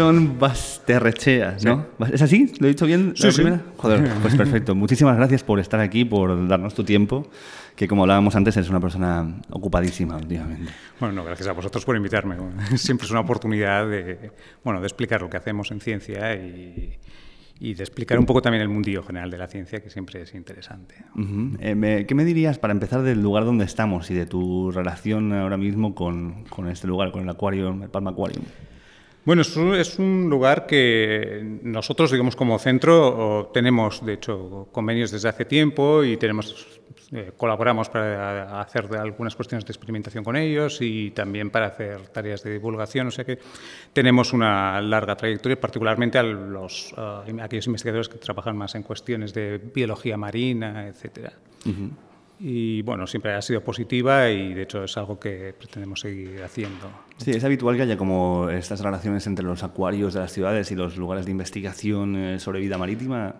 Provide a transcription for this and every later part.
Son recheas, ¿no? ¿Es así? ¿Lo he dicho bien la sí, Joder, pues perfecto. Muchísimas gracias por estar aquí, por darnos tu tiempo, que como hablábamos antes, eres una persona ocupadísima últimamente. Bueno, no, gracias a vosotros por invitarme. Siempre es una oportunidad de, bueno, de explicar lo que hacemos en ciencia y, de explicar un poco también el mundillo general de la ciencia, que siempre es interesante. Eh, ¿Qué me dirías para empezar del lugar donde estamos y de tu relación ahora mismo con, con este lugar, con el acuario, el Palma Aquarium? Bueno, es un lugar que nosotros, digamos, como centro tenemos, de hecho, convenios desde hace tiempo y tenemos eh, colaboramos para hacer algunas cuestiones de experimentación con ellos y también para hacer tareas de divulgación. O sea que tenemos una larga trayectoria, particularmente a, los, eh, aquellos investigadores que trabajan más en cuestiones de biología marina, etcétera. Y bueno, siempre ha sido positiva y de hecho es algo que pretendemos seguir haciendo. Sí, es habitual que haya como estas relaciones entre los acuarios de las ciudades y los lugares de investigación eh, sobre vida marítima.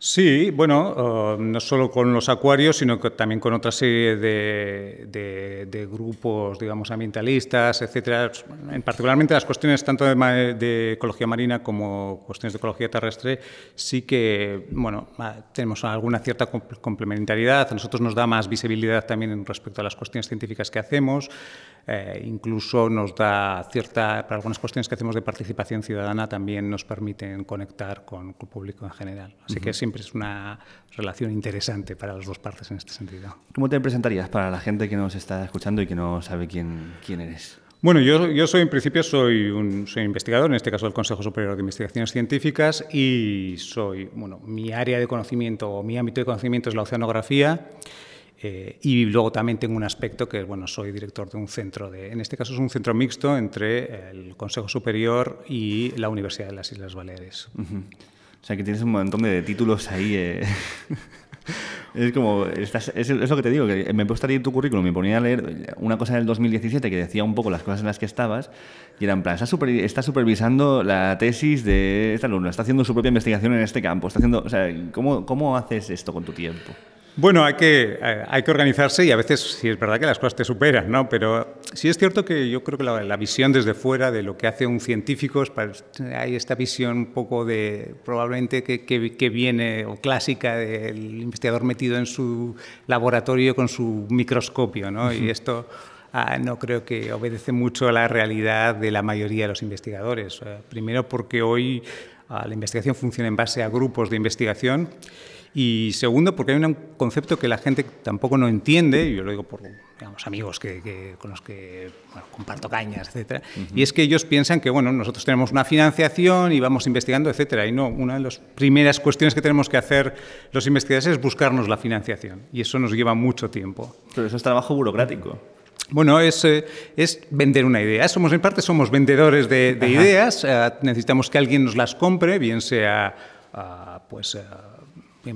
Sí, bueno, eh, no solo con los acuarios, sino que también con otra serie de, grupos, digamos, ambientalistas, etcétera. En particularmente las cuestiones tanto de, ecología marina como cuestiones de ecología terrestre, sí que, bueno, tenemos alguna cierta complementariedad. A nosotros nos da más visibilidad también respecto a las cuestiones científicas que hacemos. Eh, incluso nos da cierta, para algunas cuestiones que hacemos de participación ciudadana también nos permiten conectar con el público en general. Así que siempre es una relación interesante para las dos partes en este sentido. ¿Cómo te presentarías para la gente que nos está escuchando y que no sabe quién, quién eres? Bueno, yo, yo, soy en principio soy un soy investigador, en este caso del Consejo Superior de Investigaciones Científicas, y soy, bueno, mi área de conocimiento o mi ámbito de conocimiento es la oceanografía. Eh, y luego también tengo un aspecto que, bueno, soy director de un centro, de, en este caso es un centro mixto entre el Consejo Superior y la Universidad de las Islas Baleares. O sea que tienes un montón de títulos ahí. Eh. es como, es, lo que te digo, que me he puesto a tu currículum, me ponía a leer una cosa del 2017 que decía un poco las cosas en las que estabas, y era en plan, estás supervisando la tesis de esta alumna, está haciendo su propia investigación en este campo, está haciendo, o sea, ¿cómo, cómo haces esto con tu tiempo? Bueno, hay que, eh, hay que organizarse y a veces sí es verdad que las cosas te superan, ¿no? Pero sí es cierto que yo creo que la, visión desde fuera de lo que hace un científico hay esta visión un poco de probablemente que, viene o clásica del investigador metido en su laboratorio con su microscopio, ¿no? Y esto ah, no creo que obedece mucho a la realidad de la mayoría de los investigadores. Eh, primero porque hoy ah, la investigación funciona en base a grupos de investigación y segundo, porque hay un concepto que la gente tampoco no entiende, y yo lo digo por digamos, amigos que, con los que comparto cañas, etcétera, y es que ellos piensan que bueno, nosotros tenemos una financiación y vamos investigando, etcétera, y no, una de las primeras cuestiones que tenemos que hacer los investigadores es buscarnos la financiación, y eso nos lleva mucho tiempo. Pero eso es trabajo burocrático. Bueno, es, eh, es, vender una idea. Somos, en parte, somos vendedores de, ideas. Ah, necesitamos que alguien nos las compre, bien sea ah, pues, ah,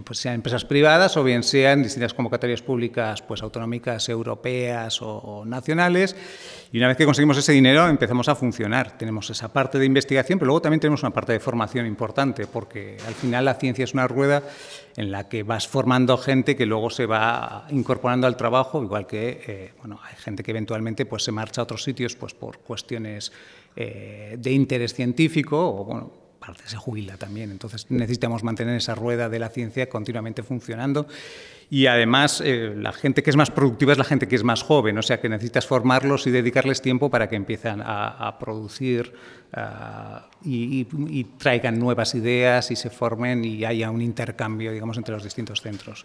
pues sean empresas privadas o bien sean distintas convocatorias públicas pues autonómicas, europeas o, nacionales. Y una vez que conseguimos ese dinero empezamos a funcionar. Tenemos esa parte de investigación, pero luego también tenemos una parte de formación importante, porque al final la ciencia es una rueda en la que vas formando gente que luego se va incorporando al trabajo, igual que eh, bueno, hay gente que eventualmente pues, se marcha a otros sitios pues, por cuestiones eh, de interés científico o parte se jubila también. Entonces necesitamos mantener esa rueda de la ciencia continuamente funcionando y además eh, la gente que es más productiva es la gente que es más joven, o sea que necesitas formarlos y dedicarles tiempo para que empiezan a, producir ah, y, traigan nuevas ideas y se formen y haya un intercambio, digamos, entre los distintos centros.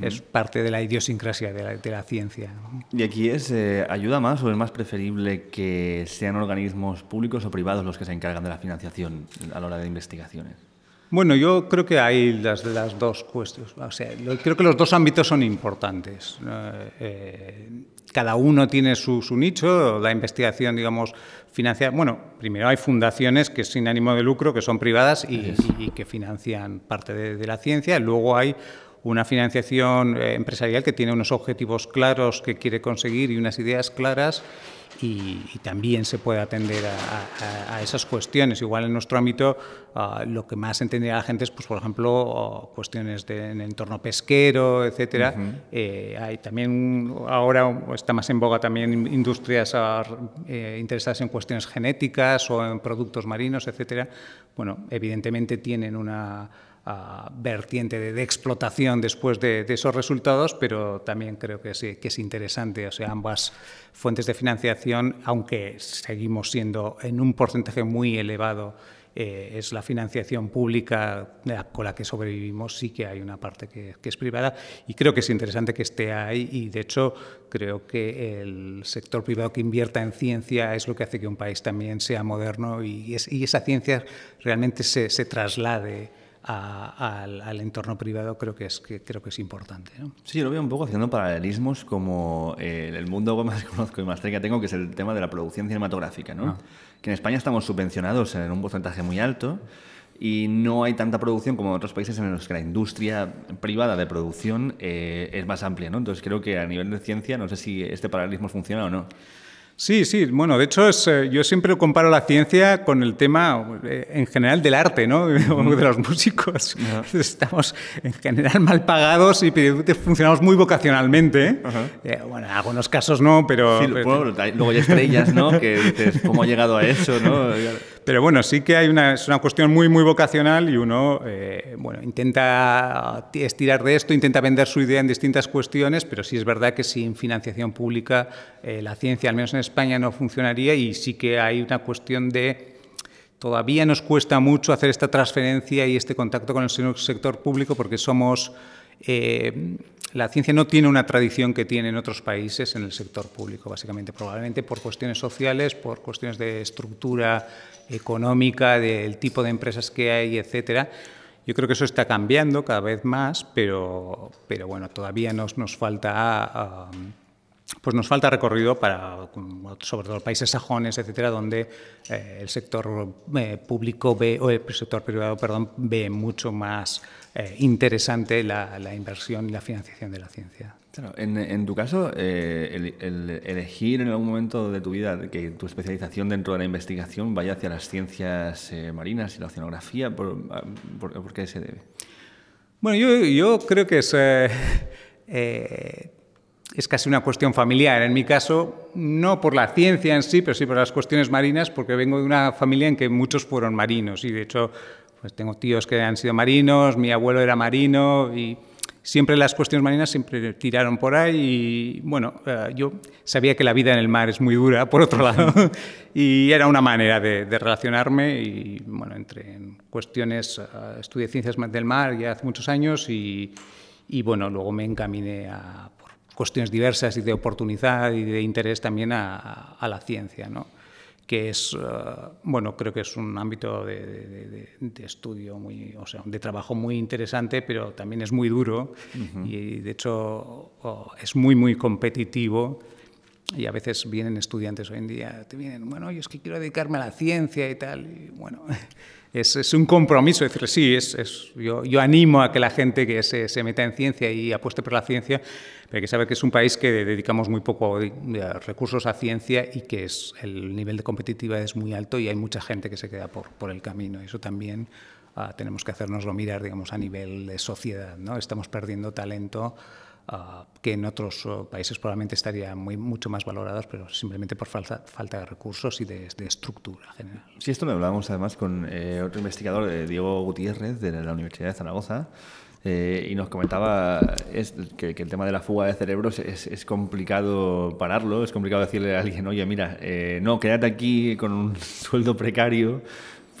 Es parte de la idiosincrasia de la, ciencia. ¿Y aquí es, eh, ayuda más o es más preferible que sean organismos públicos o privados los que se encargan de la financiación a la hora de investigaciones? Bueno, yo creo que hay las, las dos cuestiones. O sea, creo que los dos ámbitos son importantes. Eh, eh, cada uno tiene su, nicho, la investigación, digamos, financiada. Bueno, primero hay fundaciones que sin ánimo de lucro, que son privadas y, que financian parte de la ciencia. Luego hay una financiación eh, empresarial que tiene unos objetivos claros que quiere conseguir y unas ideas claras y, también se puede atender a, a, esas cuestiones. Igual en nuestro ámbito ah, lo que más entenderá la gente es, pues, por ejemplo, oh, cuestiones de, en entorno pesquero, etcétera. Eh, hay también ahora está más en boga también industrias eh, interesadas en cuestiones genéticas o en productos marinos, etcétera. Bueno, evidentemente tienen una vertiente de, explotación después de, esos resultados, pero también creo que, sí, que es interesante. O sea, ambas fuentes de financiación, aunque seguimos siendo en un porcentaje muy elevado, eh, es la financiación pública con la que sobrevivimos, sí que hay una parte que, es privada y creo que es interesante que esté ahí y de hecho creo que el sector privado que invierta en ciencia es lo que hace que un país también sea moderno y, esa ciencia realmente se, se traslade al, entorno privado creo que es, creo que es importante. Sí, yo lo veo un poco haciendo paralelismos como eh, el mundo que más conozco y más cerca tengo, que es el tema de la producción cinematográfica, ah. que en España estamos subvencionados en un porcentaje muy alto y no hay tanta producción como en otros países en los que la industria privada de producción eh, es más amplia. ¿no? Entonces creo que a nivel de ciencia no sé si este paralelismo funciona o no. Sí, sí. Bueno, de hecho, es, eh, yo siempre comparo la ciencia con el tema eh, en general del arte, ¿no? de los músicos. Estamos en general mal pagados y funcionamos muy vocacionalmente. ¿eh? bueno, en algunos casos no, pero. Sí, luego hay estrellas, ¿no? que dices, ¿cómo ha llegado a eso, no? Pero bueno, sí que hay una, es una cuestión muy, muy vocacional y uno eh, bueno, intenta estirar de esto, intenta vender su idea en distintas cuestiones, pero sí es verdad que sin financiación pública eh, la ciencia, al menos en España, no funcionaría y sí que hay una cuestión de todavía nos cuesta mucho hacer esta transferencia y este contacto con el sector público porque somos... Eh, la ciencia no tiene una tradición que tiene en otros países en el sector público, básicamente, probablemente por cuestiones sociales, por cuestiones de estructura económica, del tipo de empresas que hay, etcétera. Yo creo que eso está cambiando cada vez más, pero, pero bueno, todavía nos, nos falta um, pues nos falta recorrido para, sobre todo países sajones, etcétera, donde eh, el sector eh, público ve, el sector privado, perdón, ve mucho más eh, interesante la inversión y la financiación de la ciencia. En, en, tu caso, eh, el, elegir en algún momento de tu vida que tu especialización dentro de la investigación vaya hacia las ciencias eh, marinas y la oceanografía, ¿por, qué se debe? Bueno, yo, yo creo que es, eh, es casi una cuestión familiar. En mi caso, no por la ciencia en sí, pero sí por las cuestiones marinas, porque vengo de una familia en que muchos fueron marinos y de hecho pues tengo tíos que han sido marinos, mi abuelo era marino y siempre las cuestiones marinas siempre tiraron por ahí y bueno, eh, yo sabía que la vida en el mar es muy dura, por otro lado, y era una manera de, relacionarme y bueno, entre cuestiones, eh, estudié ciencias del mar ya hace muchos años y, y bueno, luego me encaminé a, por cuestiones diversas y de oportunidad y de interés también a, a la ciencia, ¿no? que es, eh, bueno, creo que es un ámbito de, estudio, muy, o sea, de trabajo muy interesante, pero también es muy duro y de hecho es muy, muy competitivo. Y a veces vienen estudiantes hoy en día, te vienen, bueno, yo es que quiero dedicarme a la ciencia y tal, y bueno. es, un compromiso, decirle, sí, es, yo, animo a que la gente que se, se, meta en ciencia y apueste por la ciencia, pero que saber que es un país que dedicamos muy poco recursos a ciencia y que es, el nivel de competitividad es muy alto y hay mucha gente que se queda por, por el camino. Eso también ah, tenemos que hacernoslo mirar, digamos, a nivel de sociedad, ¿no? Estamos perdiendo talento. Ah, que en otros eh, países probablemente estarían muy, mucho más valorados, pero simplemente por falta, falta de recursos y de, estructura general. Sí, esto lo hablábamos además con eh, otro investigador, eh, Diego Gutiérrez, de la Universidad de Zaragoza. y nos comentaba que, el tema de la fuga de cerebros es, complicado pararlo, es complicado decirle a alguien, oye, mira, no, quédate aquí con un sueldo precario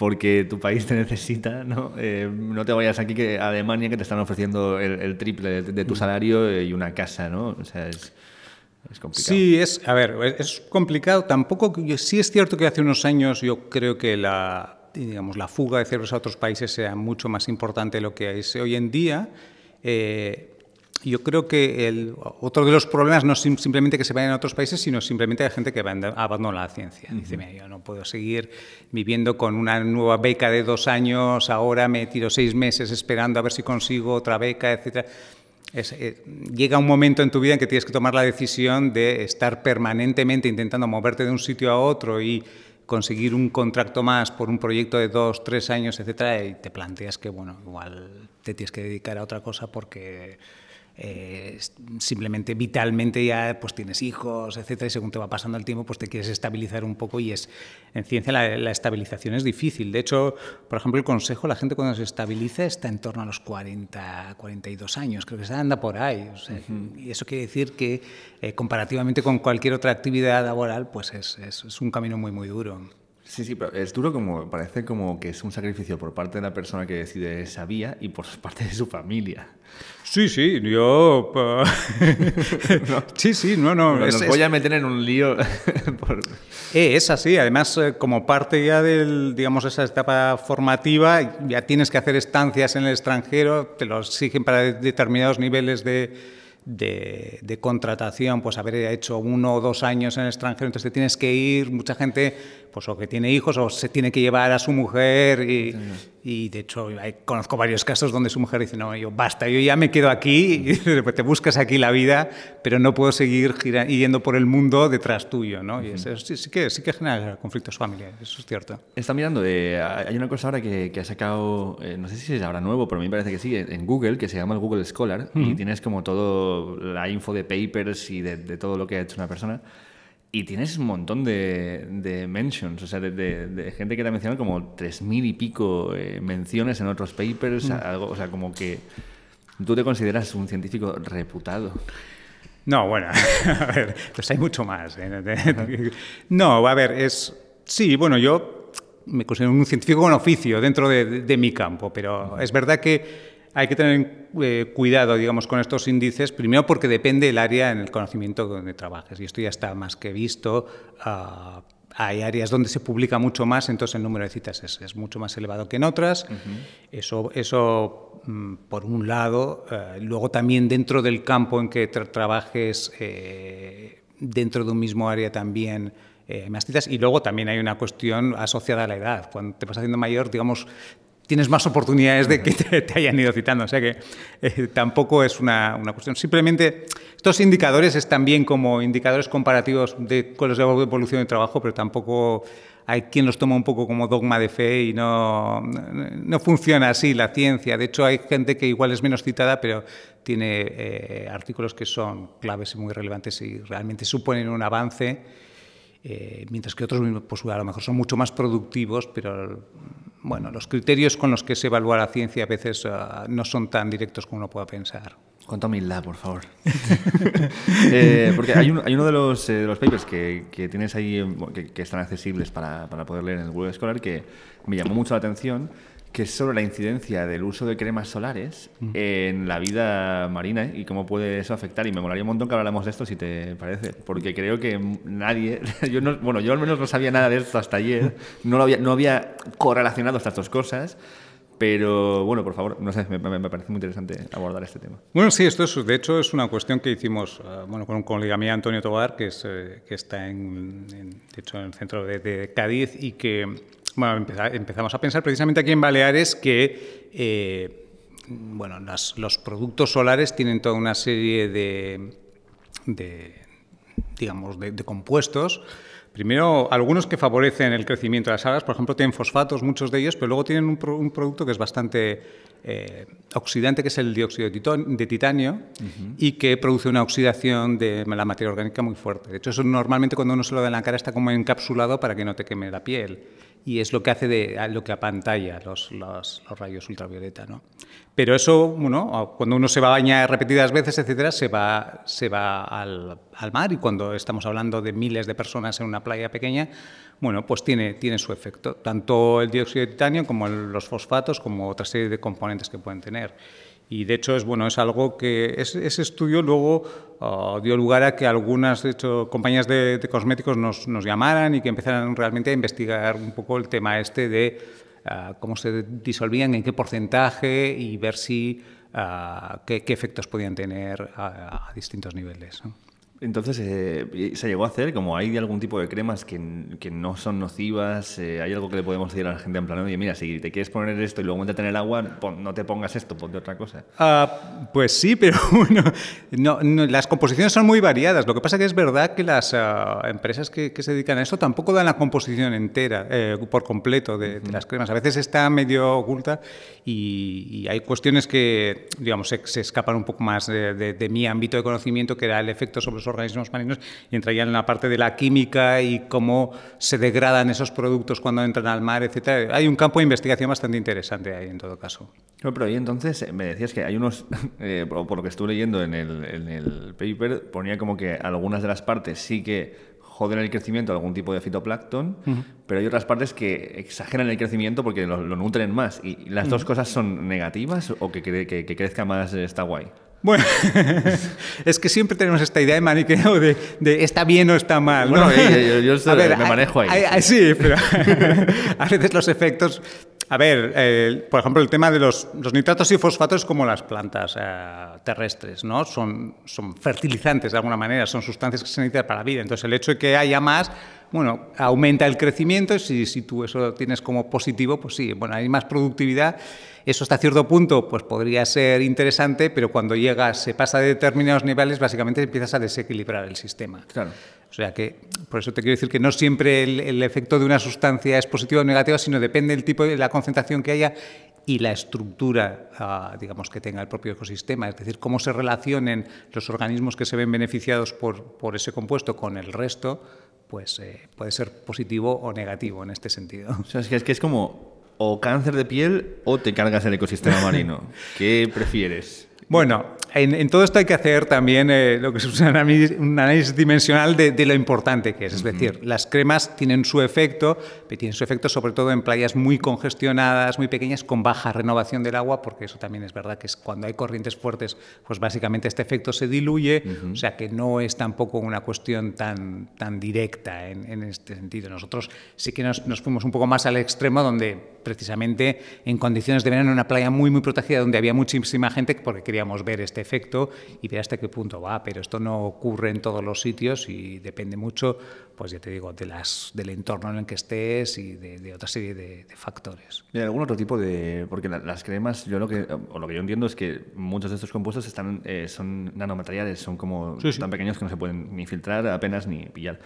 porque tu país te necesita, ¿no? Eh, no te vayas aquí que a Alemania que te están ofreciendo el, triple de, tu mm. salario eh, y una casa, ¿no? O sea, es, complicado. Sí, es, a ver, es complicado. Tampoco, sí es cierto que hace unos años yo creo que la, digamos, la fuga de cerebros a otros países sea mucho más importante de lo que es hoy en día. Eh, yo creo que el, otro de los problemas no es simplemente que se vayan a otros países, sino simplemente hay gente que abandona la ciencia. Dice, mira, yo no puedo seguir viviendo con una nueva beca de dos años, ahora me tiro seis meses esperando a ver si consigo otra beca, etc. Eh, llega un momento en tu vida en que tienes que tomar la decisión de estar permanentemente intentando moverte de un sitio a otro y conseguir un contrato más por un proyecto de dos, tres años, etcétera, y te planteas que, bueno, igual te tienes que dedicar a otra cosa porque eh, simplemente vitalmente ya pues tienes hijos, etcétera, y según te va pasando el tiempo, pues te quieres estabilizar un poco y es en ciencia la, estabilización es difícil. De hecho, por ejemplo, el consejo, la gente cuando se estabiliza está en torno a los 40, 42 años, creo que se anda por ahí. Y eso quiere decir que eh, comparativamente con cualquier otra actividad laboral, pues es, es un camino muy, muy duro. Sí, sí, pero es duro como parece como que es un sacrificio por parte de la persona que decide esa vía y por parte de su familia. Sí, sí, yo... Sí, sí, no, no. voy a meter en un lío. Eh, es así, además, eh, como parte ya del, digamos, esa etapa formativa, ya tienes que hacer estancias en el extranjero, te lo exigen para determinados niveles de, de, contratación, pues haber hecho uno o dos años en el extranjero, entonces te tienes que ir, mucha gente pues o que tiene hijos o se tiene que llevar a su mujer y, y de hecho conozco varios casos donde su mujer dice, no, yo basta, yo ya me quedo aquí, y pues, te buscas aquí la vida, pero no puedo seguir yendo por el mundo detrás tuyo, ¿no? Y eso sí, que, sí que genera conflictos familiares, eso es cierto. Está mirando, eh, hay una cosa ahora que, ha sacado, eh, no sé si es ahora nuevo, pero a mí me parece que sí, en Google, que se llama el Google Scholar, y tienes como todo la info de papers y de, de todo lo que ha hecho una persona. Y tienes un montón de, de mentions, o sea, de, gente que te ha mencionado como tres mil y pico eh, menciones en otros papers, mm. algo, o sea, como que tú te consideras un científico reputado. No, bueno, a ver, pues hay mucho más. ¿eh? No, a ver, es... Sí, bueno, yo me considero un científico con oficio dentro de, mi campo, pero es verdad que hay que tener eh, cuidado, digamos, con estos índices, primero porque depende del área en el conocimiento donde trabajes, y esto ya está más que visto. Ah, hay áreas donde se publica mucho más, entonces el número de citas es, mucho más elevado que en otras. Eso, eso mm, por un lado. Eh, luego también dentro del campo en que trabajes, eh, dentro de un mismo área también más citas. Y luego también hay una cuestión asociada a la edad. Cuando te vas haciendo mayor, digamos, tienes más oportunidades de que te, hayan ido citando. O sea que eh, tampoco es una, una, cuestión. Simplemente estos indicadores están bien como indicadores comparativos de, con los de evolución del trabajo, pero tampoco hay quien los toma un poco como dogma de fe y no, no funciona así la ciencia. De hecho, hay gente que igual es menos citada, pero tiene eh, artículos que son claves y muy relevantes y realmente suponen un avance. Eh, mientras que otros, a lo mejor son mucho más productivos, pero bueno, los criterios con los que se evalúa la ciencia a veces ah, no son tan directos como uno pueda pensar. Cuánta humildad, por favor. Eh, porque hay, uno de los, eh, papers que, tienes ahí, eh, que, que están accesibles para, para, poder leer en el Google Scholar, que me llamó mucho la atención, que es sobre la incidencia del uso de cremas solares mm. en la vida marina y cómo puede eso afectar. Y me molaría un montón que habláramos de esto, si te parece, porque creo que nadie, yo bueno, yo al menos no sabía nada de esto hasta ayer, no, lo había, no había correlacionado estas dos cosas. Pero bueno, por favor, no sé, me, parece muy interesante abordar este tema. Bueno, sí, esto es, de hecho es una cuestión que hicimos eh, bueno, con un colega mío, Antonio Tobar, que, es, eh, que está en, el centro de Cádiz y que bueno, empezamos a pensar precisamente aquí en Baleares que eh, bueno, los productos solares tienen toda una serie de, digamos, de, compuestos. Primero, algunos que favorecen el crecimiento de las algas, por ejemplo, tienen fosfatos, muchos de ellos, pero luego tienen un, producto que es bastante eh, oxidante, que es el dióxido de titanio, y que produce una oxidación de la materia orgánica muy fuerte. De hecho, eso normalmente cuando uno se lo da en la cara está como encapsulado para que no te queme la piel y es lo que hace de lo que apantalla los, los, rayos ultravioleta. Pero eso, cuando uno se va a bañar repetidas veces, etcétera, se va, se va al, mar y cuando estamos hablando de miles de personas en una playa pequeña, bueno, pues tiene, tiene su efecto, tanto el dióxido de titanio como los fosfatos, como otra serie de componentes que pueden tener y de hecho es bueno es algo que ese estudio luego ah, dio lugar a que algunas compañías de, cosméticos nos, llamaran y que empezaran realmente a investigar un poco el tema este de ah, cómo se disolvían en qué porcentaje y ver si ah, qué, efectos podían tener a, distintos niveles entonces eh, se llegó a hacer, como hay algún tipo de cremas que, que no son nocivas, eh, hay algo que le podemos decir a la gente en plan, oye, mira, si te quieres poner esto y luego en el agua, no te pongas esto, ponte otra cosa. Ah, pues sí, pero bueno, no, las composiciones son muy variadas. Lo que pasa que es verdad que las ah, empresas que, se dedican a esto tampoco dan la composición entera, eh, por completo, de, las cremas. A veces está medio oculta y, hay cuestiones que, digamos, se, escapan un poco más de, de mi ámbito de conocimiento, que era el efecto sobre organismos marinos y entrarían en la parte de la química y cómo se degradan esos productos cuando entran al mar, etcétera. Hay un campo de investigación bastante interesante ahí en todo caso. pero ahí entonces eh, me decías que hay unos, eh, por lo que estuve leyendo en el, paper, ponía como que algunas de las partes sí que joden el crecimiento de algún tipo de fitoplancton, pero hay otras partes que exageran el crecimiento porque lo, nutren más. ¿Y las dos cosas son negativas o que, que, que crezca más está guay? Bueno, es que siempre tenemos esta idea de maniqueo de, está bien o está mal. Bueno, yo, me manejo ahí. A, sí, pero a veces los efectos. A ver, eh, por ejemplo, el tema de los, nitratos y fosfatos es como las plantas eh, terrestres, ¿no? Son, son fertilizantes de alguna manera, son sustancias que se necesitan para la vida. Entonces, el hecho de que haya más bueno, aumenta el crecimiento y si, tú eso lo tienes como positivo, pues sí, bueno, hay más productividad. Eso hasta cierto punto pues podría ser interesante, pero cuando llega se pasa de determinados niveles, básicamente empiezas a desequilibrar el sistema. Claro. O sea que, por eso te quiero decir que no siempre el, efecto de una sustancia es positivo o negativo, sino depende del tipo de la concentración que haya y la estructura, ah, digamos, que tenga el propio ecosistema, es decir, cómo se relacionen los organismos que se ven beneficiados por, por ese compuesto con el resto, pues eh, puede ser positivo o negativo en este sentido. O sea, es que es, que es como o cáncer de piel o te cargas el ecosistema marino. ¿Qué prefieres? Bueno, en, todo esto hay que hacer también eh, lo que es un análisis, un análisis dimensional de, lo importante que es. Es decir, las cremas tienen su efecto, pero tienen su efecto sobre todo en playas muy congestionadas, muy pequeñas, con baja renovación del agua, porque eso también es verdad que es cuando hay corrientes fuertes, pues básicamente este efecto se diluye, o sea que no es tampoco una cuestión tan, tan directa en, este sentido. Nosotros sí que nos fuimos un poco más al extremo donde precisamente en condiciones de verano, en una playa muy, muy protegida, donde había muchísima gente, porque queríamos ver este efecto y ver hasta qué punto va, pero esto no ocurre en todos los sitios y depende mucho, pues ya te digo, de las, del entorno en el que estés y de, otra serie de, factores. ¿Y algún otro tipo de...? Porque las cremas, yo lo que, o lo que yo entiendo es que muchos de estos compuestos están, eh, son nanomateriales, son como tan pequeños que no se pueden ni filtrar apenas ni pillar.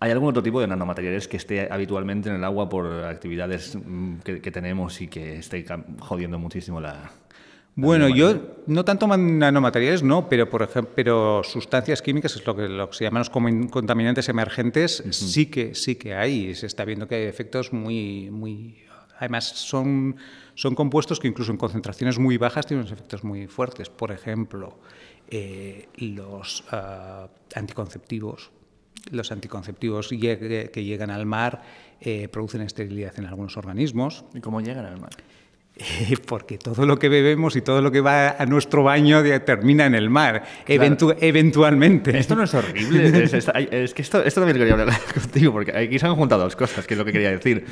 ¿Hay algún otro tipo de nanomateriales que esté habitualmente en el agua por actividades mm, que, tenemos y que esté jodiendo muchísimo la, bueno, yo no tanto nanomateriales, no, pero por ejemplo, sustancias químicas es lo que, lo se llaman los contaminantes emergentes, sí que sí que hay, se está viendo que hay efectos muy muy además son son compuestos que incluso en concentraciones muy bajas tienen efectos muy fuertes, por ejemplo, eh, los ah, anticonceptivos los anticonceptivos que llegan al mar eh, producen esterilidad en algunos organismos. ¿Y cómo llegan al mar? Eh, porque todo lo que bebemos y todo lo que va a nuestro baño termina en el mar, eventualmente. Esto no es horrible. es, que esto, esto también quería hablar contigo, porque aquí se han juntado dos cosas, que es lo que quería decir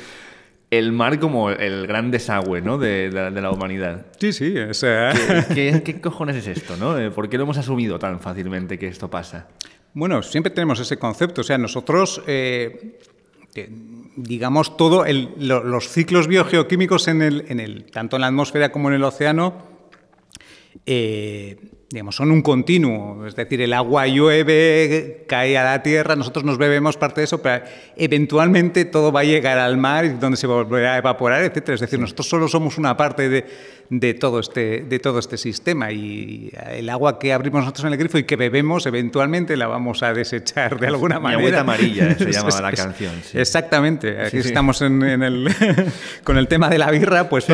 el mar como el gran desagüe ¿no? de, la humanidad. Sí, sí, o sea... ¿Qué, qué cojones es esto? ¿no? Eh, ¿Por qué lo hemos asumido tan fácilmente que esto pasa? Bueno, siempre tenemos ese concepto. O sea, nosotros, eh, digamos, todo los ciclos biogeoquímicos en el, en el, tanto en la atmósfera como en el océano, eh, digamos, son un continuo. Es decir, el agua llueve, cae a la tierra, nosotros nos bebemos parte de eso, pero eventualmente todo va a llegar al mar y donde se volverá a evaporar, etc. Es decir, nosotros solo somos una parte de, de todo este, de todo este sistema. Y el agua que abrimos nosotros en el grifo y que bebemos, eventualmente la vamos a desechar de alguna manera. amarilla, eh, se llamaba la canción. Exactamente. Aquí estamos en, el, con el tema de la birra, pues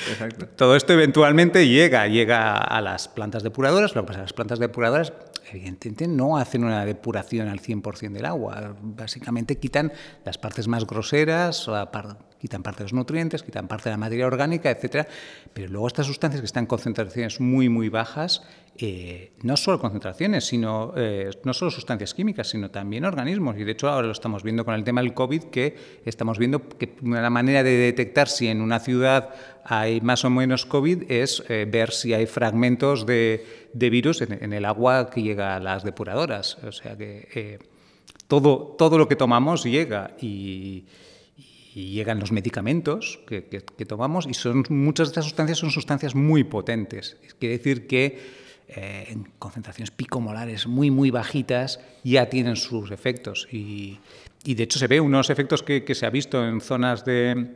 todo, esto eventualmente llega, llega a las plantas depuradoras. Lo que pasa, las plantas depuradoras evidentemente no hacen una depuración al 100% del agua. Básicamente quitan las partes más groseras, la parte quitan parte de los nutrientes, quitan parte de la materia orgánica, etcétera. Pero luego estas sustancias que están en concentraciones muy, muy bajas, eh, no solo concentraciones, sino eh, no solo sustancias químicas, sino también organismos. Y de hecho ahora lo estamos viendo con el tema del COVID, que estamos viendo que una manera de detectar si en una ciudad hay más o menos COVID es eh, ver si hay fragmentos de, virus en, en, el agua que llega a las depuradoras. O sea que todo, todo lo que tomamos llega y y llegan los medicamentos que, tomamos y son, muchas de estas sustancias son sustancias muy potentes. Quiere decir que eh, en concentraciones picomolares muy, muy bajitas ya tienen sus efectos. Y, de hecho se ve unos efectos que, que se ha visto en zonas de,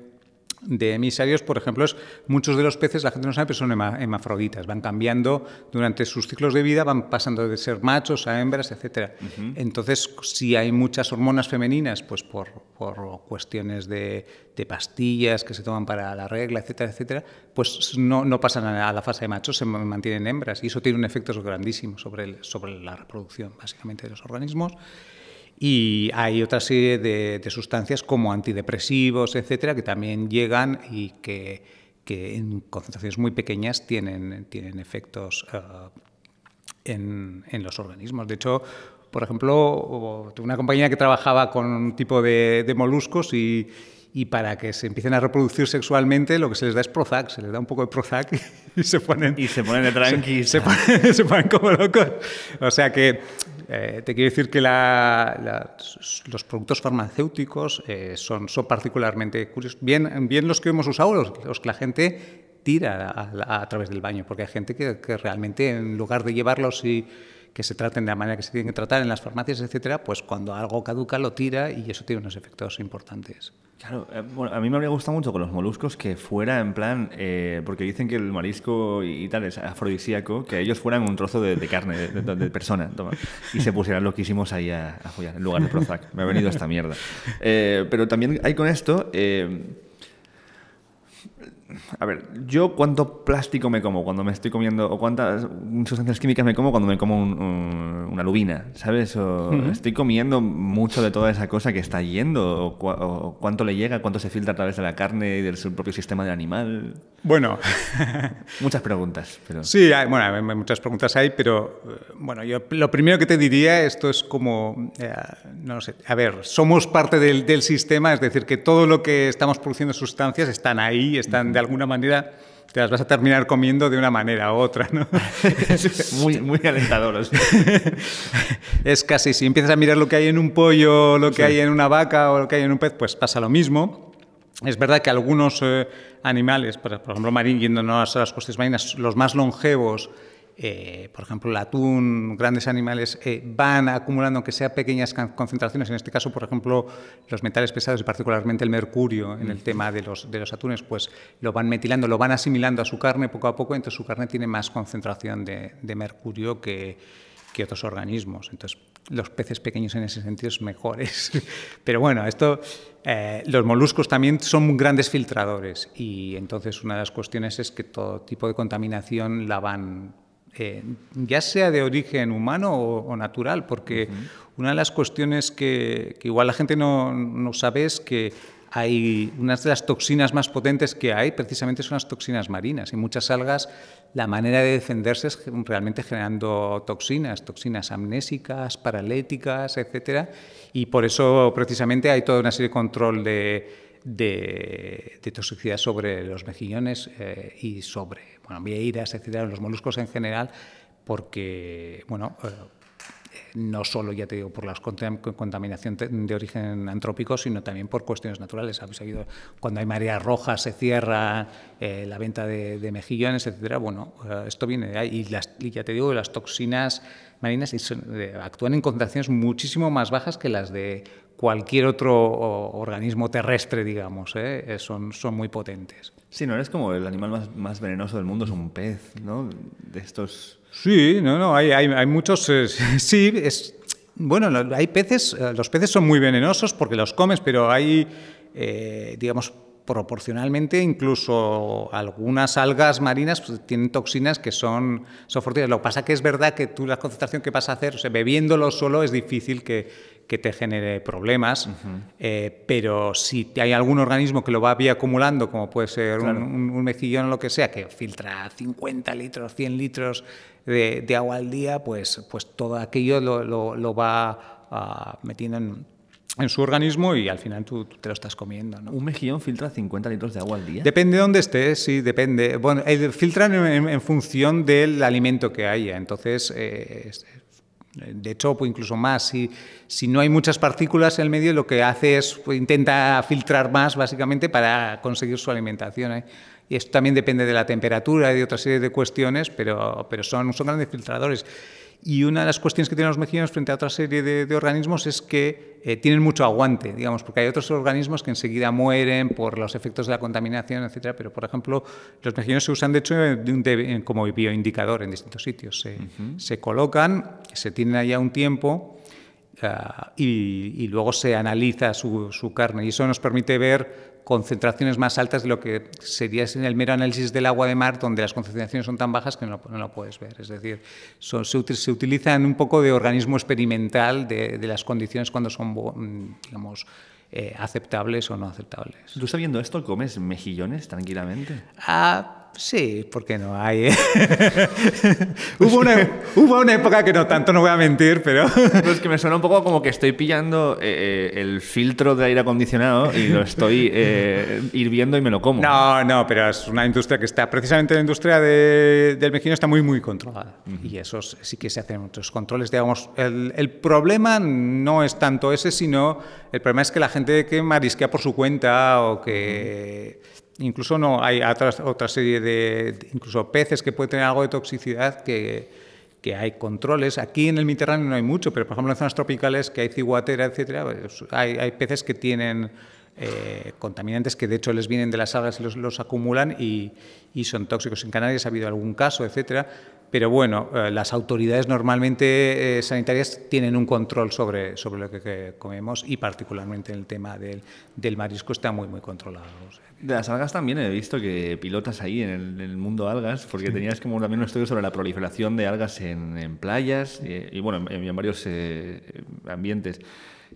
de emisarios, por ejemplo, es, muchos de los peces, la gente no sabe, pero son hemafroditas, van cambiando durante sus ciclos de vida, van pasando de ser machos a hembras, etc. Entonces, si hay muchas hormonas femeninas, pues por, por cuestiones de, pastillas que se toman para la regla, etcétera, etcétera, pues no, no pasan a la fase de machos, se mantienen hembras y eso tiene un efecto grandísimo sobre, sobre la reproducción, básicamente, de los organismos. Y hay otra serie de, sustancias como antidepresivos, etcétera, que también llegan y que, en concentraciones muy pequeñas tienen, tienen efectos eh, en, en los organismos. De hecho, por ejemplo, tuve una compañía que trabajaba con un tipo de, moluscos y, y, para que se empiecen a reproducir sexualmente lo que se les da es Prozac, se les da un poco de Prozac y se ponen... Y se ponen de tranqui. se, ponen, se ponen como locos. O sea que eh, te quiero decir que la, los productos farmacéuticos eh, son, son, particularmente curiosos. Bien, bien los que hemos usado, los, los que la gente tira a, través del baño, porque hay gente que realmente en lugar de llevarlos y que se traten de la manera que se tienen que tratar en las farmacias, etcétera, pues cuando algo caduca lo tira y eso tiene unos efectos importantes. Claro, eh, a mí me habría gustado mucho con los moluscos que fuera en plan, eh, porque dicen que el marisco y tal es afrodisíaco, que ellos fueran un trozo de, carne, de, persona, toma, y se pusieran hicimos ahí a, jugar en lugar de Prozac. Me ha venido esta mierda. Eh, pero también hay con esto a ver, yo cuánto plástico me como cuando me estoy comiendo, o cuántas sustancias químicas me como cuando me como una lubina, ¿sabes? Estoy comiendo mucho de toda esa cosa que está yendo, o, cuánto le llega, cuánto se filtra a través de la carne y del su propio sistema del animal. Bueno, muchas preguntas. Pero... Sí, bueno, hay muchas preguntas hay, pero eh, bueno, yo lo primero que te diría, esto es como, eh, no sé, a ver, somos parte del, del, sistema, es decir, que todo lo que estamos produciendo sustancias están ahí, están de alguna manera te las vas a terminar comiendo de una manera u otra, ¿no? muy, muy es casi, si empiezas a mirar lo que hay en un pollo, lo que hay en una vaca o lo que hay en un pez, pues pasa lo mismo. Es verdad que algunos eh, animales, por, por ejemplo, marín, yéndonos a las costas marinas, los más longevos, eh, por ejemplo, el atún, grandes animales, eh, van acumulando, aunque sea pequeñas concentraciones, en este caso, por ejemplo, los metales pesados y particularmente el mercurio en el tema de los, de los atunes, pues lo van metilando, lo van asimilando a su carne poco a poco, entonces su carne tiene más concentración de, mercurio que, que otros organismos. Entonces, los peces pequeños en ese sentido son mejores. Pero bueno, esto, eh, los moluscos también son grandes filtradores y entonces una de las cuestiones es que todo tipo de contaminación la van eh, ya sea de origen humano o, natural, porque una de las cuestiones que, igual la gente no, sabe es que hay unas de las toxinas más potentes que hay, precisamente son las toxinas marinas. Y muchas algas, la manera de defenderse es realmente generando toxinas, toxinas amnésicas, paraléticas, etcétera. Y por eso, precisamente, hay toda una serie de control de, toxicidad sobre los mejillones eh, y sobre bueno, vieiras, etcétera, los moluscos en general, porque, bueno, eh, no solo, ya te digo, por la contaminación de origen antrópico, sino también por cuestiones naturales. Habéis sabido, cuando hay marea roja, se cierra eh, la venta de, mejillones, etcétera. Bueno, eh, esto viene ahí. Y, ya te digo, las toxinas marinas actúan en concentraciones muchísimo más bajas que las de cualquier otro organismo terrestre, digamos. Son, son muy potentes. Sí, no eres como el animal más, venenoso del mundo, es un pez, ¿no? De estos. Sí, no, no, hay, hay, muchos. Eh, sí, es. Bueno, hay peces, eh, los peces son muy venenosos porque los comes, pero hay, eh, digamos, proporcionalmente incluso algunas algas marinas pues, tienen toxinas que son, son Lo que pasa que es verdad que tú la concentración que vas a hacer, o sea, bebiéndolo solo es difícil que, que te genere problemas, eh, pero si hay algún organismo que lo va acumulando, como puede ser un, un, mejillón o lo que sea, que filtra 50 litros, 100 litros de, agua al día, pues, pues todo aquello lo, va ah, metiendo en, su organismo y al final tú, te lo estás comiendo. ¿Un mejillón filtra 50 litros de agua al día? Depende de dónde estés, sí, depende. Bueno, filtran en, función del alimento que haya, entonces eh, de chopo, incluso más. Si, si no hay muchas partículas en el medio, lo que hace es pues, intenta filtrar más, básicamente, para conseguir su alimentación. ¿eh? Y esto también depende de la temperatura y de otra serie de cuestiones, pero, pero son, son grandes filtradores. Y una de las cuestiones que tienen los mejillones frente a otra serie de, organismos es que eh, tienen mucho aguante, digamos, porque hay otros organismos que enseguida mueren por los efectos de la contaminación, etc. Pero, por ejemplo, los mejillones se usan, de hecho, como bioindicador en distintos sitios. Se, colocan, se tienen allá un tiempo. Ah, y, luego se analiza su, carne. Y eso nos permite ver concentraciones más altas de lo que sería en el mero análisis del agua de mar, donde las concentraciones son tan bajas que no, lo puedes ver. Es decir, se, utilizan un poco de organismo experimental de, las condiciones cuando son, mm, digamos, eh, aceptables o no aceptables. ¿Tú sabiendo esto comes mejillones tranquilamente? Ah, Sí, porque no hay. Eh. hubo, una, época que no tanto, no voy a mentir, pero. Es que me suena un poco como que estoy pillando eh, eh, el filtro de aire acondicionado y lo estoy hirviendo y me lo como. No, no, pero es una industria que está, precisamente la industria del mejillón está muy, muy controlada. Y eso sí que se hacen muchos controles. Digamos, el, problema no es tanto ese, sino el problema es que la gente que marisquea por su cuenta o que. Incluso no, hay otras, otra serie de, incluso peces que pueden tener algo de toxicidad que, que, hay controles. Aquí en el Mediterráneo no hay mucho, pero por ejemplo en zonas tropicales que hay ciguatera, etcétera, pues, hay, hay, peces que tienen eh, contaminantes que de hecho les vienen de las algas y los, los acumulan y, son tóxicos. En Canarias ha habido algún caso, etcétera. Pero bueno, eh, las autoridades normalmente eh, sanitarias tienen un control sobre, sobre lo que, comemos y particularmente en el tema del, del marisco está muy, muy controlado. De las algas también he visto que pilotas ahí en el, mundo algas, porque tenías como también un estudio sobre la proliferación de algas en, en playas y, bueno, en, varios eh, ambientes.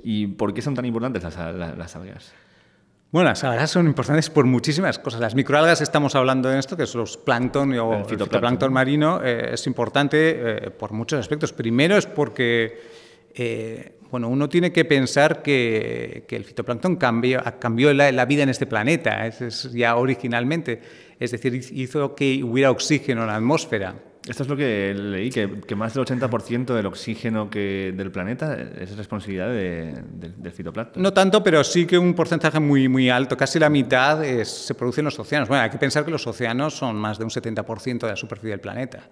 ¿Y por qué son tan importantes las, algas? Bueno, las algas son importantes por muchísimas cosas. Las microalgas, estamos hablando de esto, que son los plancton o el fitoplancton, marino, eh, es importante eh, por muchos aspectos. Primero es porque bueno, uno tiene que pensar que, el fitoplancton cambió, la, vida en este planeta, ya originalmente. Es decir, hizo que hubiera oxígeno en la atmósfera. Esto es lo que leí, que, más del 80% del oxígeno del planeta es responsabilidad del fitoplancton. No tanto, pero sí que un porcentaje muy, muy alto, casi la mitad se produce en los océanos. Bueno, hay que pensar que los océanos son más de un 70% de la superficie del planeta.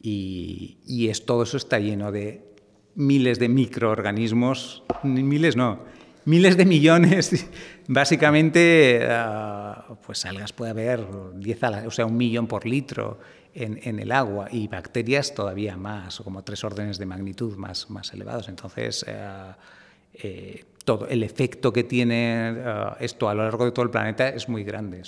Y, y todo eso está lleno de miles de microorganismos, miles no, miles de millones, básicamente, ah, pues algas puede haber 10 o sea, un millón por litro en, el agua y bacterias todavía más, como tres órdenes de magnitud más, más elevados. Entonces, ah, eh, todo el efecto que tiene ah, esto a lo largo de todo el planeta es muy grande.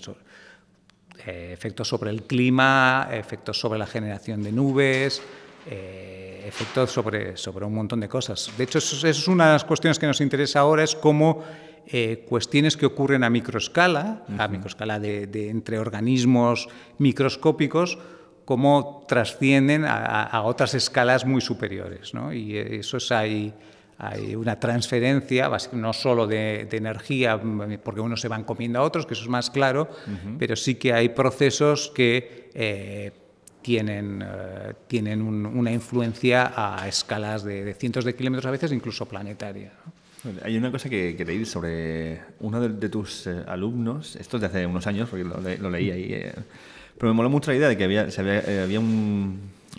Eh, efectos sobre el clima, efectos sobre la generación de nubes. Eh, efecto sobre, sobre un montón de cosas. De hecho, eso, es una de las cuestiones que nos interesa ahora, es cómo eh, cuestiones que ocurren a microescala, a microescala de, de, entre organismos microscópicos, cómo trascienden a, otras escalas muy superiores. Y eh, eso es hay una transferencia, no solo de, energía, mm, porque unos se van comiendo a otros, que eso es más claro, pero sí que hay procesos que eh, tienen, eh, tienen una influencia a escalas de, cientos de kilómetros, a veces incluso planetaria. Hay una cosa que, quería leí sobre uno de, tus eh, alumnos, esto es de hace unos años, porque lo, leí ahí, eh, pero me moló mucho la idea de que había, se había, un,